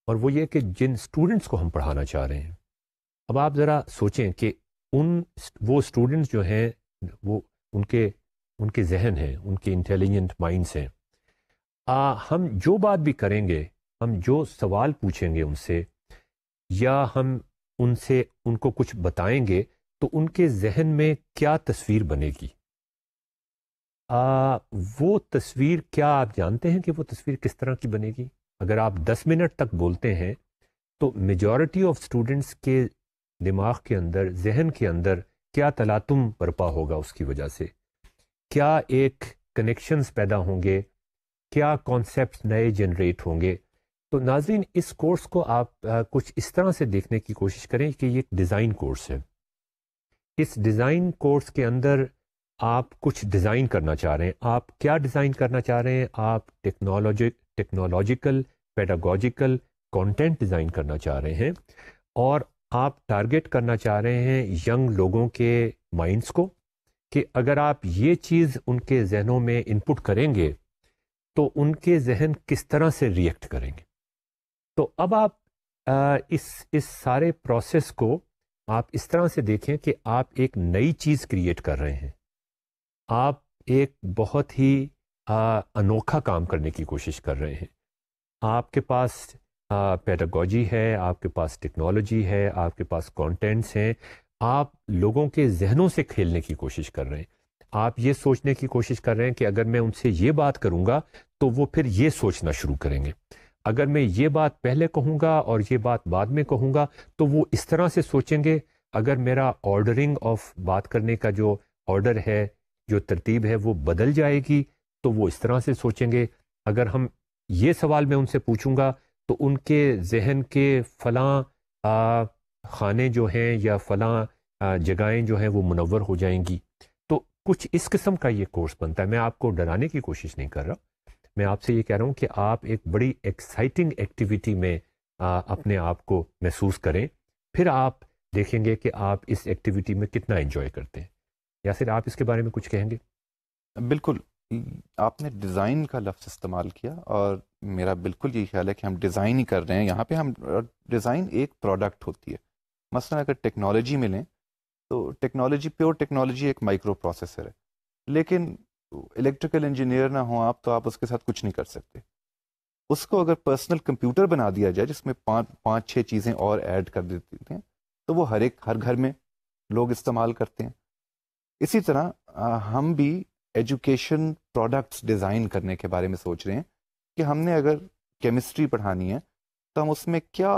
और वो ये कि जिन स्टूडेंट्स को हम पढ़ाना चाह रहे हैं अब आप ज़रा सोचें कि उन वो स्टूडेंट्स जो हैं वो उनके उनके जहन हैं उनके इंटेलिजेंट माइंड्स हैं आ, हम जो बात भी करेंगे हम जो सवाल पूछेंगे उनसे या हम उनसे उनको कुछ बताएंगे तो उनके जहन में क्या तस्वीर बनेगी आ, वो तस्वीर क्या आप जानते हैं कि वो तस्वीर किस तरह की बनेगी अगर आप 10 मिनट तक बोलते हैं तो मेजॉरिटी ऑफ स्टूडेंट्स के दिमाग के अंदर जहन के अंदर क्या तलातुम बर्पा होगा उसकी वजह से क्या एक कनेक्शंस पैदा होंगे क्या कॉन्सेप्ट नए जनरेट होंगे तो नाजरीन इस कोर्स को आप आ, कुछ इस तरह से देखने की कोशिश करें कि ये एक डिज़ाइन कोर्स है इस डिज़ाइन कोर्स के अंदर आप कुछ डिज़ाइन करना चाह रहे हैं आप क्या डिज़ाइन करना चाह रहे हैं आप technology technological pedagogical content design करना चाह रहे हैं और आप टारगेट करना चाह रहे हैं यंग लोगों के माइंड्स को कि अगर आप ये चीज़ उनके जहनों में इनपुट करेंगे तो उनके जहन किस तरह से रिएक्ट करेंगे तो अब आप इस इस सारे प्रोसेस को आप इस तरह से देखें कि आप एक नई चीज़ क्रिएट कर रहे हैं आप एक बहुत ही आ, अनोखा काम करने की कोशिश कर रहे हैं आपके पास पेडागोजी है आपके पास टेक्नोलॉजी है आपके पास कंटेंट्स हैं आप लोगों के जहनों से खेलने की कोशिश कर रहे हैं आप ये सोचने की कोशिश कर रहे हैं कि अगर मैं उनसे ये बात करूँगा तो वो फिर ये सोचना शुरू करेंगे अगर मैं ये बात पहले कहूँगा और ये बात बाद में कहूँगा तो वो इस तरह से सोचेंगे अगर मेरा ऑर्डरिंग ऑफ बात करने का जो ऑर्डर है जो तरतीब है वो बदल जाएगी तो वो इस तरह से सोचेंगे अगर हम ये सवाल मैं उनसे पूछूंगा तो उनके जहन के फलां खाने जो हैं या फलां जगहें जो हैं वो मुनवर हो जाएंगी तो कुछ इस किस्म का ये कोर्स बनता है मैं आपको डराने की कोशिश नहीं कर रहा मैं आपसे ये कह रहा हूँ कि आप एक बड़ी एक्साइटिंग एक्टिविटी में आ, अपने आप को महसूस करें फिर आप देखेंगे कि आप इस एक्टिविटी में कितना इन्जॉय करते हैं या फिर आप इसके बारे में कुछ कहेंगे बिल्कुल आपने डिज़ाइन का लफ्ज़ इस्तेमाल किया और मेरा बिल्कुल यही ख्याल है कि हम डिज़ाइन ही कर रहे हैं यहाँ पे हम डिज़ाइन एक प्रोडक्ट होती है मसला अगर टेक्नोलॉजी में लें तो टेक्नोलॉजी प्योर टेक्नोलॉजी एक माइक्रो प्रोसेसर है लेकिन इलेक्ट्रिकल इंजीनियर ना हो आप तो आप उसके साथ कुछ नहीं कर सकते उसको अगर पर्सनल कंप्यूटर बना दिया जाए जिसमें पाँच पाँच छः चीज़ें और ऐड कर देती हैं तो वो हर एक हर घर में लोग इस्तेमाल करते हैं इसी तरह हम भी एजुकेशन प्रोडक्ट्स डिज़ाइन करने के बारे में सोच रहे हैं कि हमने अगर केमिस्ट्री पढ़ानी है तो हम उसमें क्या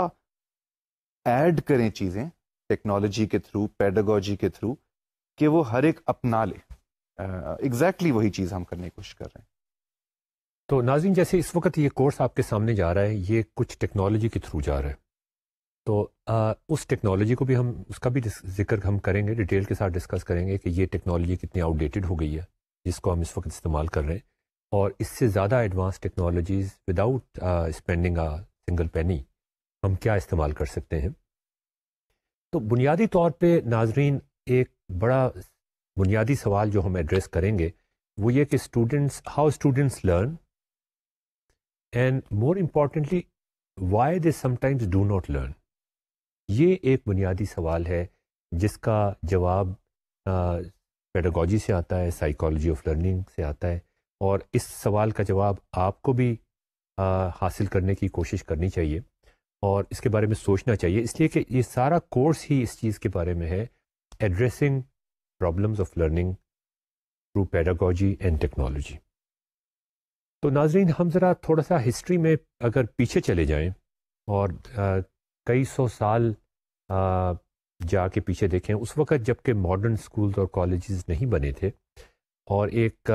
ऐड करें चीज़ें टेक्नोलॉजी के थ्रू पेडागोजी के थ्रू कि वो हर एक अपना ले एग्जैक्टली uh, exactly वही चीज़ हम करने की कोशिश कर रहे हैं तो नाजिम जैसे इस वक्त ये कोर्स आपके सामने जा रहा है ये कुछ टेक्नोलॉजी के थ्रू जा रहा है तो आ, उस टेक्नोलॉजी को भी हम उसका भी जिक्र हम करेंगे डिटेल के साथ डिस्कस करेंगे कि ये टेक्नोलॉजी कितनी आउटडेटेड हो गई है जिसको हम इस वक्त इस्तेमाल कर रहे हैं और इससे ज़्यादा advance technologies without spending a single penny हम क्या इस्तेमाल कर सकते हैं तो बुनियादी तौर पे नाजरीन एक बड़ा बुनियादी सवाल जो हम एड्रेस करेंगे वो ये कि students how students learn and more importantly why they sometimes do not learn ये एक बुनियादी सवाल है जिसका जवाब uh, पेडागॉजी से आता है साइकोलॉजी ऑफ लर्निंग से आता है और इस सवाल का जवाब आपको भी आ, हासिल करने की कोशिश करनी चाहिए और इसके बारे में सोचना चाहिए इसलिए कि ये सारा कोर्स ही इस चीज़ के बारे में है addressing problems of learning through pedagogy and technology तो नाजरीन हम ज़रा थोड़ा सा हिस्ट्री में अगर पीछे चले जाएं और आ, कई सौ साल आ, जाके पीछे देखें उस वक्त जबकि मॉडर्न स्कूल्स और कॉलेजेस नहीं बने थे और एक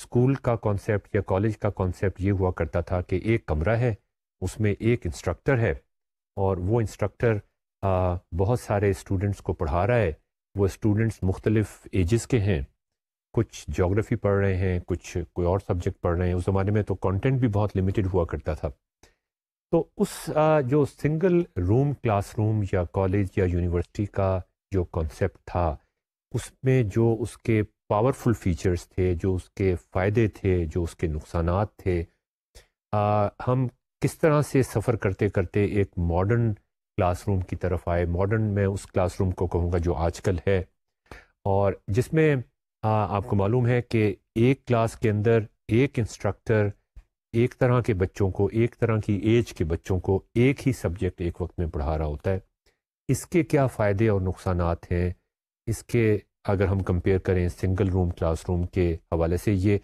स्कूल का कॉन्सेप्ट या कॉलेज का कॉन्सेप्ट ये हुआ करता था कि एक कमरा है उसमें एक इंस्ट्रक्टर है और वो इंस्ट्रक्टर बहुत सारे स्टूडेंट्स को पढ़ा रहा है वो स्टूडेंट्स मुख्तलिफ़ एजेस के हैं कुछ जोग्राफ़ी पढ़ रहे हैं कुछ कोई और सब्जेक्ट पढ़ रहे हैं उस ज़माने में तो कंटेंट भी बहुत लिमिटेड हुआ करता था तो उस जो सिंगल रूम क्लासरूम या कॉलेज या यूनिवर्सिटी का जो कॉन्सेप्ट था उसमें जो उसके पावरफुल फीचर्स थे जो उसके फ़ायदे थे जो उसके नुकसान थे आ, हम किस तरह से सफ़र करते करते एक मॉडर्न क्लासरूम की तरफ आए मॉडर्न मैं उस क्लासरूम को कहूँगा जो आजकल है और जिसमें आ, आपको मालूम है कि एक क्लास के अंदर एक इंस्ट्रक्टर एक तरह के बच्चों को एक तरह की एज के बच्चों को एक ही सब्जेक्ट एक वक्त में पढ़ा रहा होता है इसके क्या फ़ायदे और नुकसान हैं इसके अगर हम कंपेयर करें सिंगल रूम क्लासरूम के हवाले से ये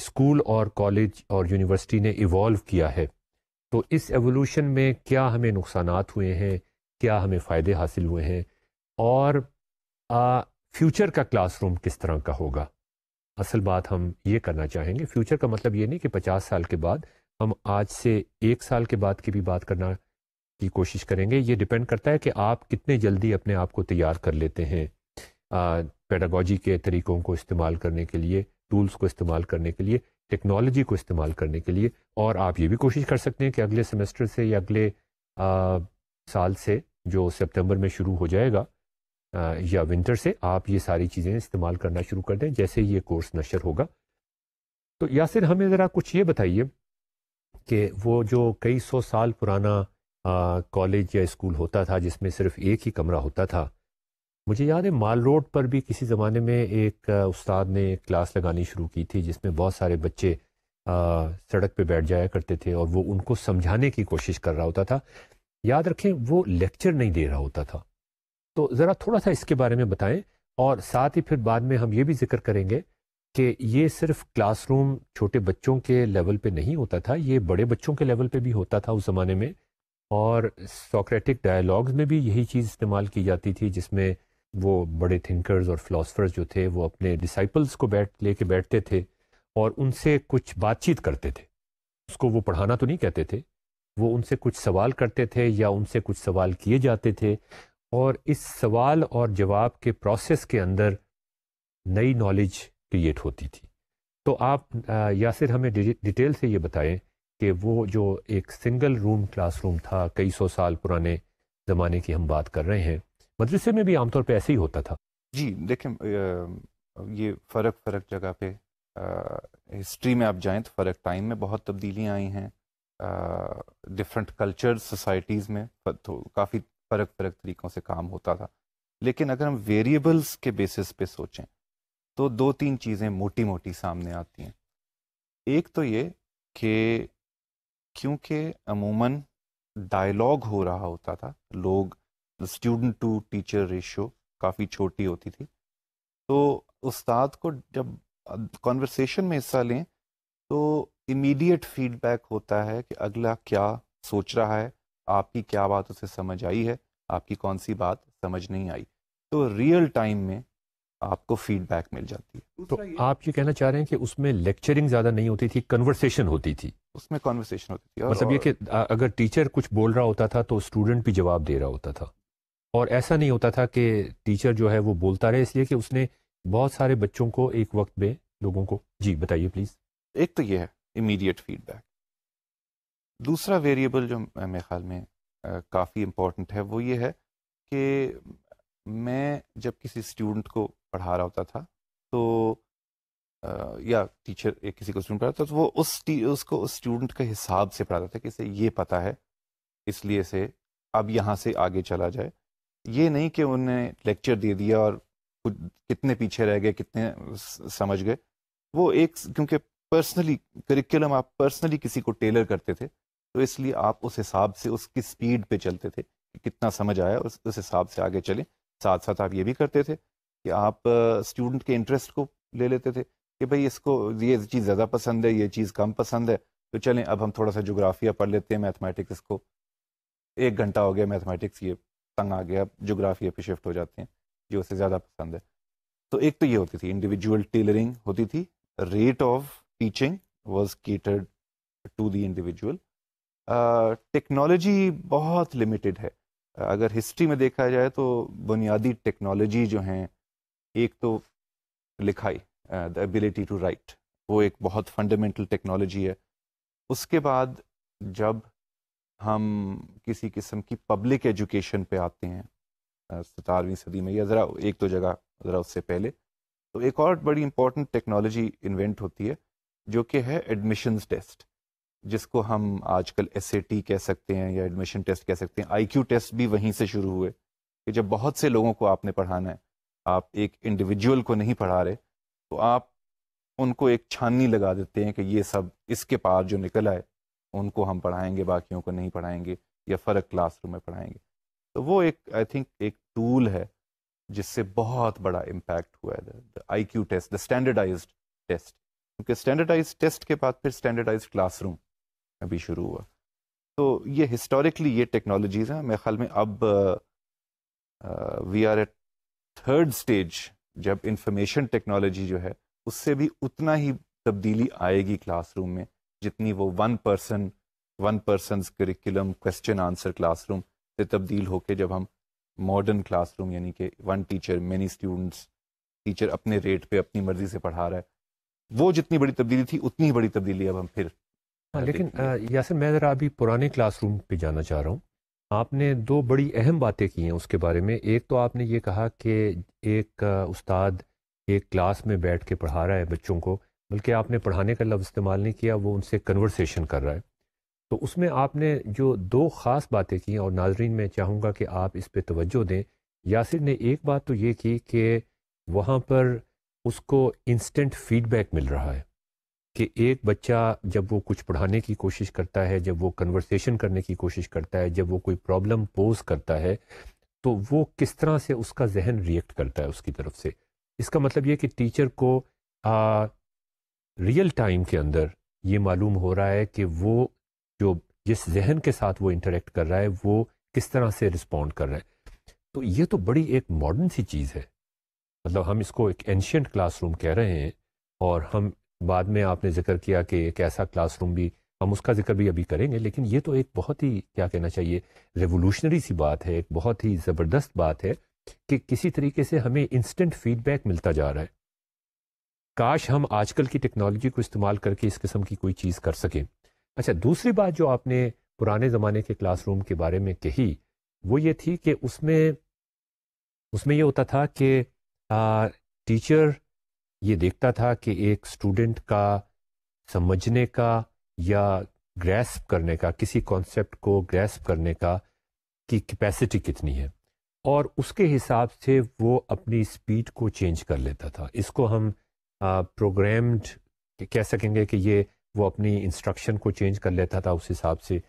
स्कूल और कॉलेज और यूनिवर्सिटी ने इवॉल्व किया है तो इस एवोल्यूशन में क्या हमें नुकसान हुए हैं क्या हमें फ़ायदे हासिल हुए हैं और आ, फ्यूचर का क्लासरूम किस तरह का होगा असल बात हम ये करना चाहेंगे फ्यूचर का मतलब ये नहीं कि पचास साल के बाद हम आज से एक साल के बाद की भी बात करना की कोशिश करेंगे ये डिपेंड करता है कि आप कितने जल्दी अपने आप को तैयार कर लेते हैं पेडागोजी के तरीकों को इस्तेमाल करने के लिए टूल्स को इस्तेमाल करने के लिए टेक्नोलॉजी को इस्तेमाल करने के लिए और आप ये भी कोशिश कर सकते हैं कि अगले सेमेस्टर से या अगले आ, साल से जो सितंबर में शुरू हो जाएगा या विंटर से आप ये सारी चीज़ें इस्तेमाल करना शुरू कर दें जैसे ये कोर्स नशर होगा तो यासिर हमें ज़रा कुछ ये बताइए कि वो जो कई सौ साल पुराना कॉलेज या स्कूल होता था जिसमें सिर्फ एक ही कमरा होता था मुझे याद है माल रोड पर भी किसी ज़माने में एक उस्ताद ने क्लास लगानी शुरू की थी जिसमें बहुत सारे बच्चे आ, सड़क पे बैठ जाया करते थे और वो उनको समझाने की कोशिश कर रहा होता था याद रखें वो लेक्चर नहीं दे रहा होता था तो ज़रा थोड़ा सा इसके बारे में बताएं और साथ ही फिर बाद में हम ये भी जिक्र करेंगे कि ये सिर्फ क्लासरूम छोटे बच्चों के लेवल पे नहीं होता था ये बड़े बच्चों के लेवल पे भी होता था उस ज़माने में और सोक्रेटिक डायलॉग्स में भी यही चीज़ इस्तेमाल की जाती थी जिसमें वो बड़े थिंकर्स और फिलोसफर्स जो थे वो अपने डिसाइपल्स को बैठ लेके बैठते थे और उनसे कुछ बातचीत करते थे उसको वो पढ़ाना तो नहीं कहते थे वो उनसे कुछ सवाल करते थे या उनसे कुछ सवाल किए जाते थे और इस सवाल और जवाब के प्रोसेस के अंदर नई नॉलेज क्रिएट होती थी तो आप यासिर हमें डिटेल से ये बताएं कि वो जो एक सिंगल रूम क्लासरूम था कई सौ साल पुराने ज़माने की हम बात कर रहे हैं मदरसे में भी आमतौर पर ऐसे ही होता था जी देखें ये फ़र्क फ़र्क जगह पे हिस्ट्री में आप जाएं तो फ़र्क टाइम में बहुत तब्दीलियाँ आई हैं डिफरेंट कल्चर सोसाइटीज़ में तो काफ़ी फ़र्क फ़र्क तरीक़ों से काम होता था लेकिन अगर हम वेरिएबल्स के बेसिस पे सोचें तो दो तीन चीज़ें मोटी मोटी सामने आती हैं एक तो ये कि क्योंकि अमूमन डायलॉग हो रहा होता था लोग स्टूडेंट टू टीचर रेशो काफ़ी छोटी होती थी तो उस्ताद को जब कॉन्वर्सेशन में हिस्सा लें तो इमीडिएट फीडबैक होता है कि अगला क्या सोच रहा है आपकी क्या बात उसे समझ आई है आपकी कौन सी बात समझ नहीं आई तो रियल टाइम में आपको फीडबैक मिल जाती है तो ये आप ये कहना चाह रहे हैं कि उसमें लेक्चरिंग ज्यादा नहीं होती थी कन्वर्सेशन होती थी उसमें कन्वर्सेशन होती थी मतलब ये कि अगर टीचर कुछ बोल रहा होता था तो स्टूडेंट भी जवाब दे रहा होता था और ऐसा नहीं होता था कि टीचर जो है वो बोलता रहे इसलिए कि उसने बहुत सारे बच्चों को एक वक्त में लोगों को जी बताइए प्लीज एक तो ये है इमीडिएट फीडबैक दूसरा वेरिएबल जो मेरे ख्याल में काफ़ी इम्पोर्टेंट है वो ये है कि मैं जब किसी स्टूडेंट को पढ़ा रहा होता था तो आ, या टीचर एक किसी को स्टूडेंट पढ़ाता था तो वो उस टी उसको उस स्टूडेंट के हिसाब से पढ़ाता था कि इसे ये पता है इसलिए से अब यहाँ से आगे चला जाए ये नहीं कि उन्हें लेक्चर दे दिया और कुछ कितने पीछे रह गए कितने समझ गए वो एक क्योंकि पर्सनली करिकुलम आप पर्सनली किसी को टेलर करते थे तो इसलिए आप उस हिसाब से उसकी स्पीड पे चलते थे कि कितना समझ आया उस उस हिसाब से आगे चले साथ साथ आप ये भी करते थे कि आप स्टूडेंट के इंटरेस्ट को ले लेते थे कि भाई इसको ये चीज़ ज़्यादा पसंद है ये चीज़ कम पसंद है तो चलें अब हम थोड़ा सा जोग्राफिया पढ़ लेते हैं मैथमेटिक्स को एक घंटा हो गया मैथमेटिक्स ये तंग आ गया जोग्राफिया पे शिफ्ट हो जाते हैं जो उसे ज़्यादा पसंद है तो एक तो ये होती थी इंडिविजुअल टेलरिंग होती थी rate of teaching was catered to the individual technology बहुत लिमिटेड है अगर हिस्ट्री में देखा जाए तो बुनियादी टेक्नोलॉजी जो हैं एक तो लिखाई द एबिलिटी टू राइट वो एक बहुत फंडामेंटल टेक्नोलॉजी है उसके बाद जब हम किसी किस्म की पब्लिक एजुकेशन पे आते हैं सतारवीं सदी में या ज़रा एक दो तो जगह ज़रा उससे पहले तो एक और बड़ी इम्पॉर्टेंट टेक्नोलॉजी इन्वेंट होती है जो कि है एडमिशन्स टेस्ट जिसको हम आजकल एस कह सकते हैं या एडमिशन टेस्ट कह सकते हैं आई टेस्ट भी वहीं से शुरू हुए कि जब बहुत से लोगों को आपने पढ़ाना है आप एक इंडिविजुअल को नहीं पढ़ा रहे तो आप उनको एक छाननी लगा देते हैं कि ये सब इसके पार जो निकल आए उनको हम पढ़ाएंगे बाकियों को नहीं पढ़ाएंगे या फ़र्क क्लासरूम में पढ़ाएंगे तो वो एक आई थिंक एक टूल है जिससे बहुत बड़ा इम्पैक्ट हुआ है I Q test the standardise test क्योंकि स्टैंडर्डाइज टेस्ट के बाद फिर स्टैंडर्डाइज क्लासरूम अभी शुरू हुआ तो ये हिस्टोरिकली ये टेक्नोलॉजीज़ हैं मेरे ख्याल में अब we are at third stage जब इंफॉर्मेशन टेक्नोलॉजी जो है उससे भी उतना ही तब्दीली आएगी क्लासरूम में जितनी वो one person one person curriculum question answer classroom से तब्दील होकर जब हम मॉडर्न क्लासरूम यानी कि one teacher many students teacher अपने रेट पे अपनी मर्जी से पढ़ा रहा है वो जितनी बड़ी तब्दीली थी उतनी ही बड़ी तब्दीली अब हम फिर हाँ लेकिन यासर मैं ज़रा अभी पुराने क्लासरूम पे जाना चाह रहा हूँ आपने दो बड़ी अहम बातें की हैं उसके बारे में एक तो आपने ये कहा कि एक उस्ताद एक क्लास में बैठ के पढ़ा रहा है बच्चों को बल्कि आपने पढ़ाने का लफ्ज़ इस्तेमाल नहीं किया वो उनसे कन्वर्सेशन कर रहा है तो उसमें आपने जो दो ख़ास बातें की और नाजरीन मैं चाहूँगा कि आप इस पर तवज्जो दें यासिर ने एक बात तो ये की कि वहाँ पर उसको इंस्टेंट फीडबैक मिल रहा है कि एक बच्चा जब वो कुछ पढ़ाने की कोशिश करता है जब वो कन्वर्सेशन करने की कोशिश करता है जब वो कोई प्रॉब्लम पोज करता है तो वो किस तरह से उसका जहन रिएक्ट करता है उसकी तरफ से इसका मतलब ये कि टीचर को आ, रियल टाइम के अंदर ये मालूम हो रहा है कि वो जो जिस जहन के साथ वो इंटरेक्ट कर रहा है वो किस तरह से रिस्पॉन्ड कर रहा है तो ये तो बड़ी एक मॉडर्न सी चीज़ है मतलब हम इसको एक एंशियंट क्लासरूम कह रहे हैं और हम बाद में आपने जिक्र किया कि एक ऐसा क्लासरूम भी हम उसका जिक्र भी अभी करेंगे लेकिन ये तो एक बहुत ही क्या कहना चाहिए रेवोल्यूशनरी सी बात है एक बहुत ही ज़बरदस्त बात है कि किसी तरीके से हमें इंस्टेंट फीडबैक मिलता जा रहा है काश हम आजकल की टेक्नोलॉजी को इस्तेमाल करके इस किस्म की कोई चीज़ कर सकें अच्छा दूसरी बात जो आपने पुराने ज़माने के क्लासरूम के बारे में कही वो ये थी कि उसमें उसमें ये होता था कि टीचर ये देखता था कि एक स्टूडेंट का समझने का या ग्रेस्प करने का किसी कॉन्सेप्ट को ग्रेस्प करने का की कैपेसिटी कितनी है और उसके हिसाब से वो अपनी स्पीड को चेंज कर लेता था इसको हम प्रोग्राम्ड कह सकेंगे कि ये वो अपनी इंस्ट्रक्शन को चेंज कर लेता था उस हिसाब से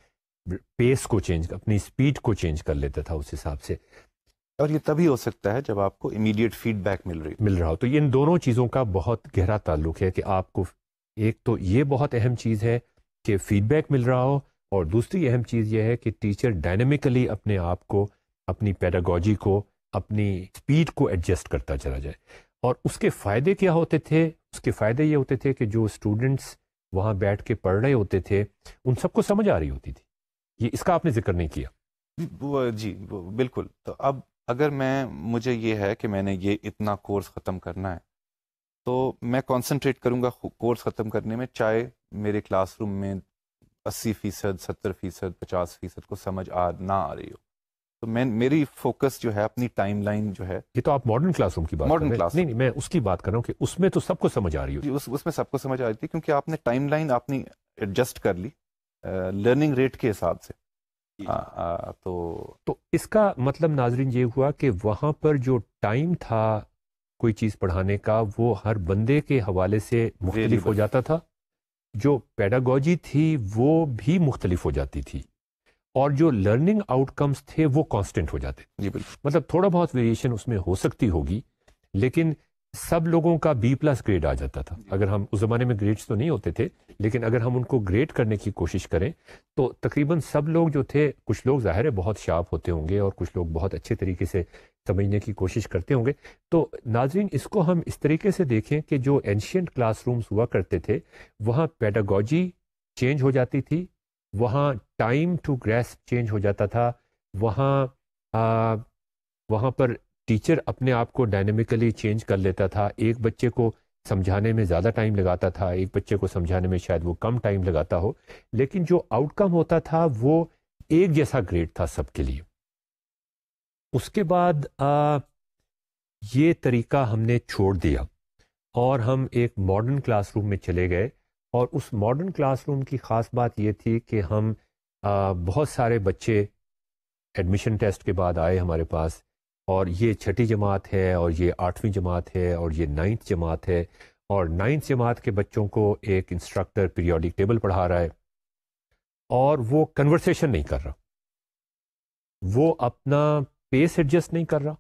पेस को चेंज अपनी स्पीड को चेंज कर लेता था उस हिसाब से और ये तभी हो सकता है जब आपको इमीडिएट फीडबैक मिल रही मिल रहा हो तो ये इन दोनों चीज़ों का बहुत गहरा ताल्लुक है कि आपको एक तो ये बहुत अहम चीज़ है कि फीडबैक मिल रहा हो और दूसरी अहम चीज़ यह है कि टीचर डायनेमिकली अपने आप को अपनी पैडागॉजी को अपनी स्पीड को एडजस्ट करता चला जाए और उसके फ़ायदे क्या होते थे उसके फ़ायदे ये होते थे कि जो स्टूडेंट्स वहाँ बैठ के पढ़ रहे होते थे उन सबको समझ आ रही होती थी ये इसका आपने जिक्र नहीं किया जी बिल्कुल तो अब अगर मैं मुझे ये है कि मैंने ये इतना कोर्स ख़त्म करना है तो मैं कॉन्सनट्रेट करूँगा कोर्स ख़त्म करने में चाहे मेरे क्लासरूम में अस्सी फ़ीसद सत्तर फ़ीसद पचास फ़ीसद को समझ आ ना आ रही हो तो मैं मेरी फोकस जो है अपनी टाइम लाइन जो है ये तो आप मॉडर्न क्लासरूम की बात मॉडर्न क्लास नहीं नहीं मैं उसकी बात कर रहा हूँ कि उसमें तो सबको समझ आ रही होगी उस उसमें सबको समझ आ रही थी क्योंकि आपने टाइम लाइन आपने एडजस्ट कर ली लर्निंग रेट के हिसाब से आ, आ, तो तो इसका मतलब नाजरीन ये हुआ कि वहाँ पर जो टाइम था कोई चीज़ पढ़ाने का वो हर बंदे के हवाले से मुख्तलिफ हो जाता था जो पैडागोजी थी वो भी मुख्तलिफ हो जाती थी और जो लर्निंग आउटकम्स थे वो कांस्टेंट हो जाते जी मतलब थोड़ा बहुत वेरिएशन उसमें हो सकती होगी लेकिन सब लोगों का बी प्लस ग्रेड आ जाता था अगर हम उस ज़माने में ग्रेड्स तो नहीं होते थे लेकिन अगर हम उनको ग्रेड करने की कोशिश करें तो तकरीबन सब लोग जो थे कुछ लोग ज़ाहिर है बहुत शार्प होते होंगे और कुछ लोग बहुत अच्छे तरीके से समझने की कोशिश करते होंगे तो नाजरीन इसको हम इस तरीके से देखें कि जो एनशियट क्लासरूम्स हुआ करते थे वहाँ पैडागॉजी चेंज हो जाती थी वहाँ टाइम टू ग्रेस चेंज हो जाता था वहाँ वहाँ पर टीचर अपने आप को डायनेमिकली चेंज कर लेता था एक बच्चे को समझाने में ज़्यादा टाइम लगाता था एक बच्चे को समझाने में शायद वो कम टाइम लगाता हो लेकिन जो आउटकम होता था वो एक जैसा ग्रेड था सबके लिए उसके बाद आ, ये तरीका हमने छोड़ दिया और हम एक मॉडर्न क्लासरूम में चले गए और उस मॉडर्न क्लासरूम की ख़ास बात ये थी कि हम आ, बहुत सारे बच्चे एडमिशन टेस्ट के बाद आए हमारे पास और ये छठी जमात है और ये आठवीं जमात है और ये नाइन्थ जमात है और नाइन्थ जमात के बच्चों को एक इंस्ट्रक्टर पीरियोडिक टेबल पढ़ा रहा है और वो कन्वर्सेशन नहीं कर रहा वो अपना पेस एडजस्ट नहीं कर रहा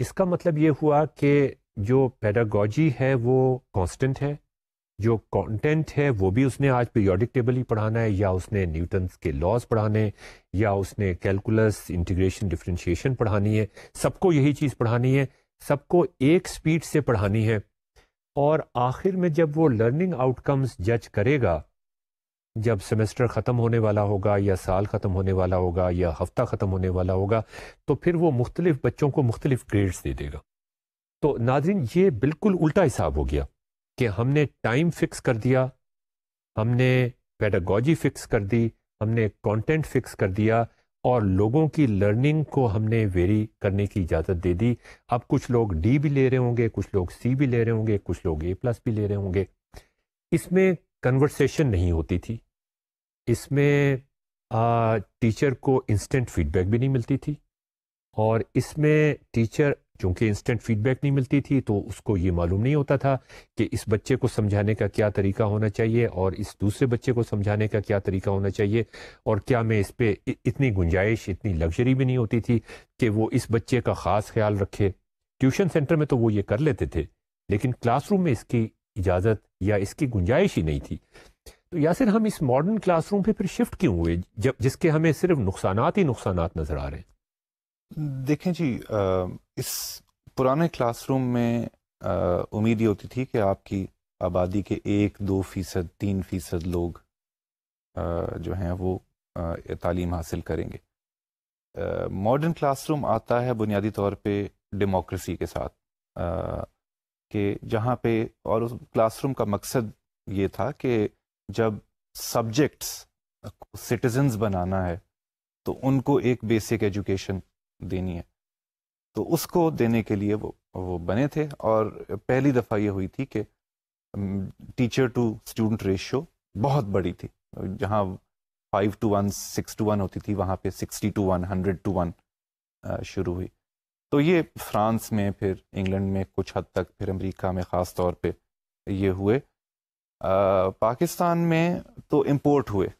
इसका मतलब ये हुआ कि जो पैडागॉजी है वो कांस्टेंट है जो कंटेंट है वो भी उसने आज पीरियोडिक टेबल ही पढ़ाना है या उसने न्यूटन के लॉज पढ़ाने या उसने कैलकुलस इंटीग्रेशन डिफ्रेंशिएशन पढ़ानी है सबको यही चीज़ पढ़ानी है सबको एक स्पीड से पढ़ानी है और आखिर में जब वो लर्निंग आउटकम्स जज करेगा जब सेमेस्टर ख़त्म होने वाला होगा या साल ख़त्म होने वाला होगा या हफ्ता ख़त्म होने वाला होगा तो फिर वो मुख्तलिफ बच्चों को मुख्तलिफ ग्रेड्स दे देगा तो नाजरीन ये बिल्कुल उल्टा हिसाब हो गया कि हमने टाइम फिक्स कर दिया हमने पेडागोजी फिक्स कर दी हमने कंटेंट फिक्स कर दिया और लोगों की लर्निंग को हमने वेरी करने की इजाज़त दे दी अब कुछ लोग डी भी ले रहे होंगे कुछ लोग सी भी ले रहे होंगे कुछ लोग ए प्लस भी ले रहे होंगे इसमें कन्वर्सेशन नहीं होती थी इसमें आ, टीचर को इंस्टेंट फीडबैक भी नहीं मिलती थी और इसमें टीचर चूँकि इंस्टेंट फीडबैक नहीं मिलती थी तो उसको ये मालूम नहीं होता था कि इस बच्चे को समझाने का क्या तरीका होना चाहिए और इस दूसरे बच्चे को समझाने का क्या तरीका होना चाहिए और क्या मैं इस पर इतनी गुंजाइश इतनी लग्जरी भी नहीं होती थी कि वो इस बच्चे का ख़ास ख्याल रखे ट्यूशन सेंटर में तो वो ये कर लेते थे लेकिन क्लासरूम में इसकी इजाज़त या इसकी गुंजाइश ही नहीं थी तो या सिर्फ हम इस मॉडर्न क्लासरूम पे फिर शिफ्ट क्यों हुए जब जिसके हमें सिर्फ नुकसान ही नुकसान नज़र आ रहे हैं देखें जी इस पुराने क्लासरूम में उम्मीद ये होती थी कि आपकी आबादी के एक दो फीसद तीन फीसद लोग जो हैं वो तालीम हासिल करेंगे मॉडर्न क्लासरूम आता है बुनियादी तौर पे डेमोक्रेसी के साथ कि जहाँ पे और उस क्लासरूम का मकसद ये था कि जब सब्जेक्ट्स सिटीजन्स बनाना है तो उनको एक बेसिक एजुकेशन देनी है तो उसको देने के लिए वो वो बने थे और पहली दफ़ा ये हुई थी कि टीचर टू स्टूडेंट रेशियो बहुत बड़ी थी जहाँ five to one six to one होती थी वहाँ पे sixty to one hundred to one शुरू हुई तो ये फ्रांस में फिर इंग्लैंड में कुछ हद तक फिर अमेरिका में ख़ास तौर पे ये हुए आ, पाकिस्तान में तो इम्पोर्ट हुए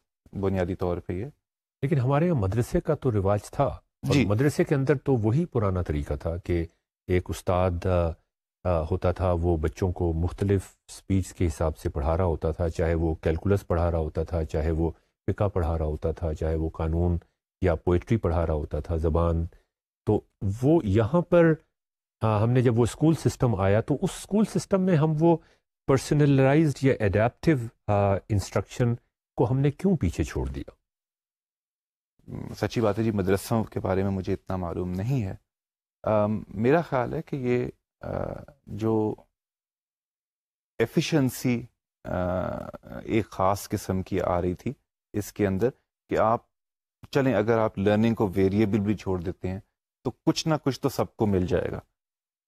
बुनियादी तौर पे ये लेकिन हमारे यहाँ मदरसे का तो रिवाज था जी मदरसे के अंदर तो वही पुराना तरीका था कि एक उस्ताद होता था वो बच्चों को मुख्तलिफ स्पीच के हिसाब से पढ़ा रहा होता था चाहे वो कैलकुलस पढ़ा रहा होता था चाहे वो फिका पढ़ा रहा होता था चाहे वो कानून या पोइट्री पढ़ा रहा होता था ज़बान तो वो यहाँ पर आ, हमने जब वो स्कूल सिस्टम आया तो उस स्कूल सिस्टम में हम वो पर्सनलाइज या एडेप्टिव इंस्ट्रक्शन को हमने क्यों पीछे छोड़ दिया सच्ची बात है जी मदरसों के बारे में मुझे इतना मालूम नहीं है आ, मेरा ख्याल है कि ये आ, जो एफिशिएंसी एक ख़ास किस्म की आ रही थी इसके अंदर कि आप चलें अगर आप लर्निंग को वेरिएबल भी छोड़ देते हैं तो कुछ ना कुछ तो सबको मिल जाएगा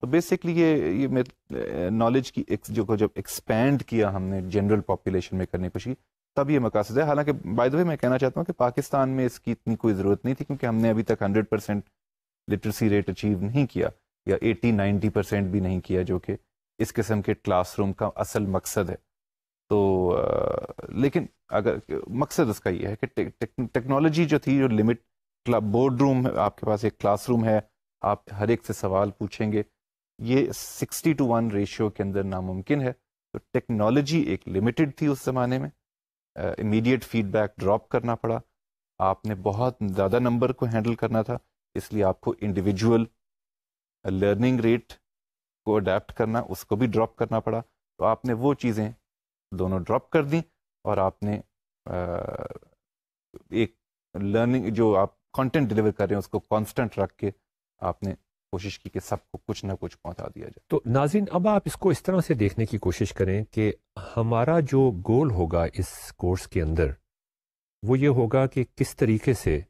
तो बेसिकली ये ये नॉलेज की एक, जो को जब एक्सपेंड किया हमने जनरल पॉपुलेशन में करने की कोशिश तब ये मकासद है हालांकि बाय द वे मैं कहना चाहता हूँ कि पाकिस्तान में इसकी इतनी कोई ज़रूरत नहीं थी क्योंकि हमने अभी तक hundred percent literacy rate achieve नहीं किया या एटी नाइन्टी परसेंट भी नहीं किया जो कि इस किस्म के क्लासरूम का असल मकसद है तो आ, लेकिन अगर मकसद उसका ये है कि टे, टे, टे, टेक्नोलॉजी जो थी जो लिमिट बोर्ड रूम आपके पास एक क्लासरूम है आप हर एक से सवाल पूछेंगे ये सिक्सटी टू वन रेशियो के अंदर नामुमकिन है तो टेक्नोलॉजी एक लिमिटेड थी उस ज़माने में इमीडिएट फीडबैक ड्रॉप करना पड़ा आपने बहुत ज़्यादा नंबर को हैंडल करना था इसलिए आपको इंडिविजुअल लर्निंग रेट को अडेप्ट करना उसको भी ड्रॉप करना पड़ा तो आपने वो चीज़ें दोनों ड्रॉप कर दी और आपने एक लर्निंग जो आप कंटेंट डिलीवर कर रहे हैं उसको कांस्टेंट रख के आपने कोशिश की कि सबको कुछ ना कुछ पहुंचा दिया जाए तो नाजिन अब आप इसको इस तरह से देखने की कोशिश करें कि हमारा जो गोल होगा इस कोर्स के अंदर वो ये होगा कि किस तरीके से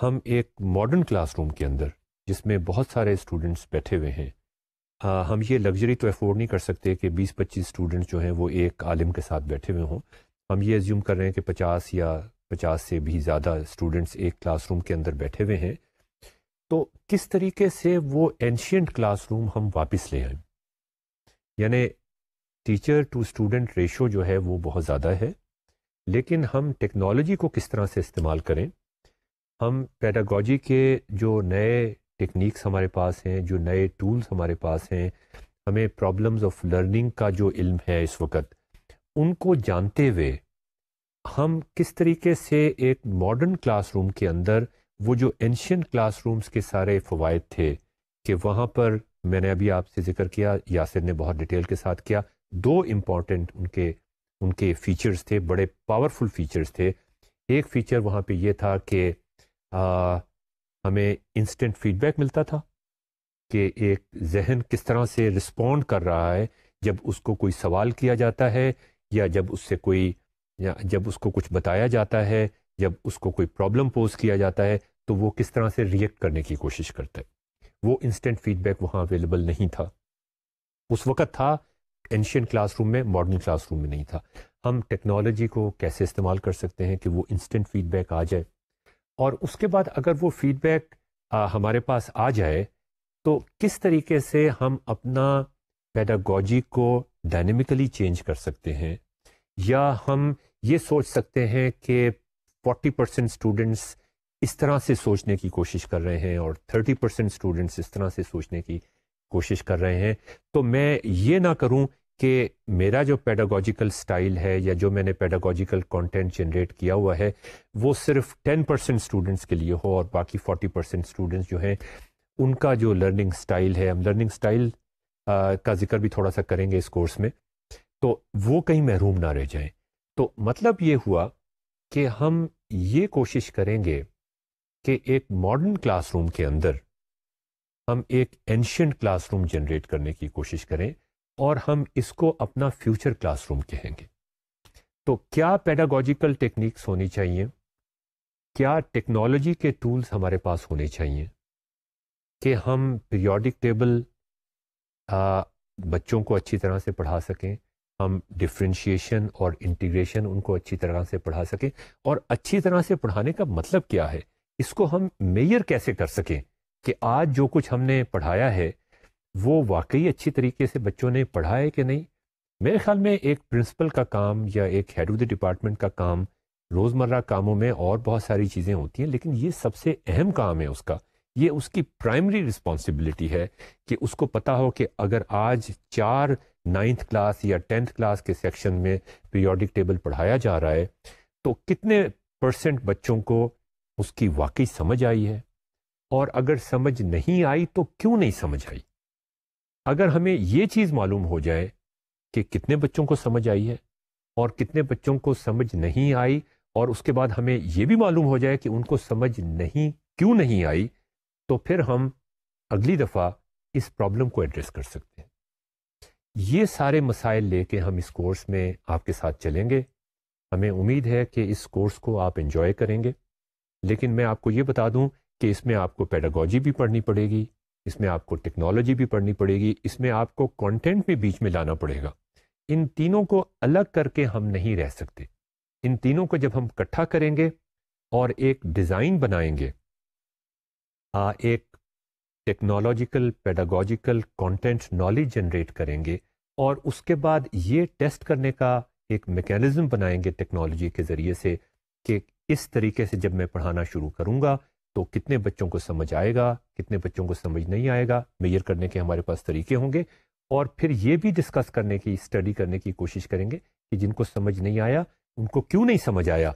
हम एक मॉडर्न क्लासरूम के अंदर जिसमें बहुत सारे स्टूडेंट्स बैठे हुए हैं आ, हम ये लग्जरी तो अफोर्ड नहीं कर सकते कि 20-25 स्टूडेंट्स जो हैं वो एक आलिम के साथ बैठे हुए हों हम ये एज्यूम कर रहे हैं कि 50 या 50 से भी ज़्यादा स्टूडेंट्स एक क्लासरूम के अंदर बैठे हुए हैं तो किस तरीके से वो एंशियंट क्लासरूम हम वापस ले आए यानी टीचर टू स्टूडेंट रेशो जो है वो बहुत ज़्यादा है लेकिन हम टेक्नोलॉजी को किस तरह से इस्तेमाल करें हम पैडागॉजी के जो नए टेक्निक्स हमारे पास हैं जो नए टूल्स हमारे पास हैं हमें प्रॉब्लम्स ऑफ लर्निंग का जो इल्म है इस वक्त उनको जानते हुए हम किस तरीके से एक मॉडर्न क्लासरूम के अंदर वो जो एंशियन क्लासरूम्स के सारे फ़वाद थे कि वहाँ पर मैंने अभी आपसे जिक्र किया यासिर ने बहुत डिटेल के साथ किया दो इम्पॉर्टेंट उनके उनके फीचर्स थे बड़े पावरफुल फीचर्स थे एक फीचर वहाँ पे ये था कि हमें इंस्टेंट फीडबैक मिलता था कि एक जहन किस तरह से रिस्पोंड कर रहा है जब उसको कोई सवाल किया जाता है या जब उससे कोई या जब उसको कुछ बताया जाता है जब उसको कोई प्रॉब्लम पोज किया जाता है तो वो किस तरह से रिएक्ट करने की कोशिश करता है वो इंस्टेंट फीडबैक वहाँ अवेलेबल नहीं था उस वक़्त था एंशियन क्लासरूम में मॉडर्न क्लासरूम में नहीं था हम टेक्नोलॉजी को कैसे इस्तेमाल कर सकते हैं कि वो इंस्टेंट फीडबैक आ जाए और उसके बाद अगर वो फीडबैक हमारे पास आ जाए तो किस तरीके से हम अपना पैडागोजी को डायनेमिकली चेंज कर सकते हैं या हम ये सोच सकते हैं कि 40 परसेंट स्टूडेंट्स इस तरह से सोचने की कोशिश कर रहे हैं और 30 परसेंट स्टूडेंट्स इस तरह से सोचने की कोशिश कर रहे हैं तो मैं ये ना करूं कि मेरा जो पेडागॉजिकल स्टाइल है या जो मैंने पेडागॉजिकल कंटेंट जनरेट किया हुआ है वो सिर्फ 10 परसेंट स्टूडेंट्स के लिए हो और बाकी 40 परसेंट स्टूडेंट्स जो हैं उनका जो लर्निंग स्टाइल है हम लर्निंग स्टाइल का जिक्र भी थोड़ा सा करेंगे इस कोर्स में तो वो कहीं महरूम ना रह जाएं तो मतलब ये हुआ कि हम ये कोशिश करेंगे कि एक मॉडर्न क्लासरूम के अंदर हम एक एंशंट क्लासरूम जनरेट करने की कोशिश करें और हम इसको अपना फ्यूचर क्लासरूम कहेंगे तो क्या पेडागॉजिकल टेक्निक्स होनी चाहिए क्या टेक्नोलॉजी के टूल्स हमारे पास होने चाहिए कि हम पीरियोडिक टेबल बच्चों को अच्छी तरह से पढ़ा सकें हम डिफ्रेंशिएशन और इंटीग्रेशन उनको अच्छी तरह से पढ़ा सकें और अच्छी तरह से पढ़ाने का मतलब क्या है इसको हम मेयर कैसे कर सकें कि आज जो कुछ हमने पढ़ाया है वो वाकई अच्छी तरीके से बच्चों ने पढ़ा है कि नहीं मेरे ख्याल में एक प्रिंसिपल का काम या एक हेड ऑफ द डिपार्टमेंट का काम रोज़मर्रा कामों में और बहुत सारी चीज़ें होती हैं लेकिन ये सबसे अहम काम है उसका ये उसकी प्राइमरी रिस्पॉन्सिबिलिटी है कि उसको पता हो कि अगर आज चार नाइन्थ क्लास या टेंथ क्लास के सेक्शन में पीरियोडिक टेबल पढ़ाया जा रहा है तो कितने परसेंट बच्चों को उसकी वाकई समझ आई है और अगर समझ नहीं आई तो क्यों नहीं समझ आई अगर हमें ये चीज़ मालूम हो जाए कि कितने बच्चों को समझ आई है और कितने बच्चों को समझ नहीं आई और उसके बाद हमें यह भी मालूम हो जाए कि उनको समझ नहीं क्यों नहीं आई तो फिर हम अगली दफ़ा इस प्रॉब्लम को एड्रेस कर सकते हैं ये सारे मसाइल लेके हम इस कोर्स में आपके साथ चलेंगे हमें उम्मीद है कि इस कोर्स को आप इन्जॉय करेंगे लेकिन मैं आपको ये बता दूं कि इसमें आपको पेडागोजी भी पढ़नी पड़ेगी इसमें आपको टेक्नोलॉजी भी पढ़नी पड़ेगी इसमें आपको कंटेंट भी बीच में लाना पड़ेगा इन तीनों को अलग करके हम नहीं रह सकते इन तीनों को जब हम इकट्ठा करेंगे और एक डिज़ाइन बनाएंगे आ, एक technological pedagogical content knowledge generate करेंगे और उसके बाद ये टेस्ट करने का एक मेकेनिज़्म बनाएंगे टेक्नोलॉजी के ज़रिए से कि इस तरीके से जब मैं पढ़ाना शुरू करूँगा तो कितने बच्चों को समझ आएगा कितने बच्चों को समझ नहीं आएगा मेजर करने के हमारे पास तरीके होंगे और फिर ये भी डिस्कस करने की स्टडी करने की कोशिश करेंगे कि जिनको समझ नहीं आया उनको क्यों नहीं समझ आया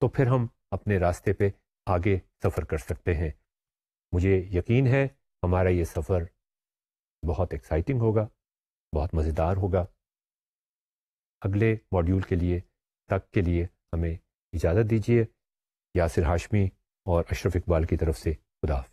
तो फिर हम अपने रास्ते पे आगे सफ़र कर सकते हैं मुझे यकीन है हमारा ये सफ़र बहुत एक्साइटिंग होगा बहुत मज़ेदार होगा अगले मॉड्यूल के लिए तक के लिए हमें इजाज़त दीजिए यासिर हाशमी और अशरफ इकबाल की तरफ से खुदा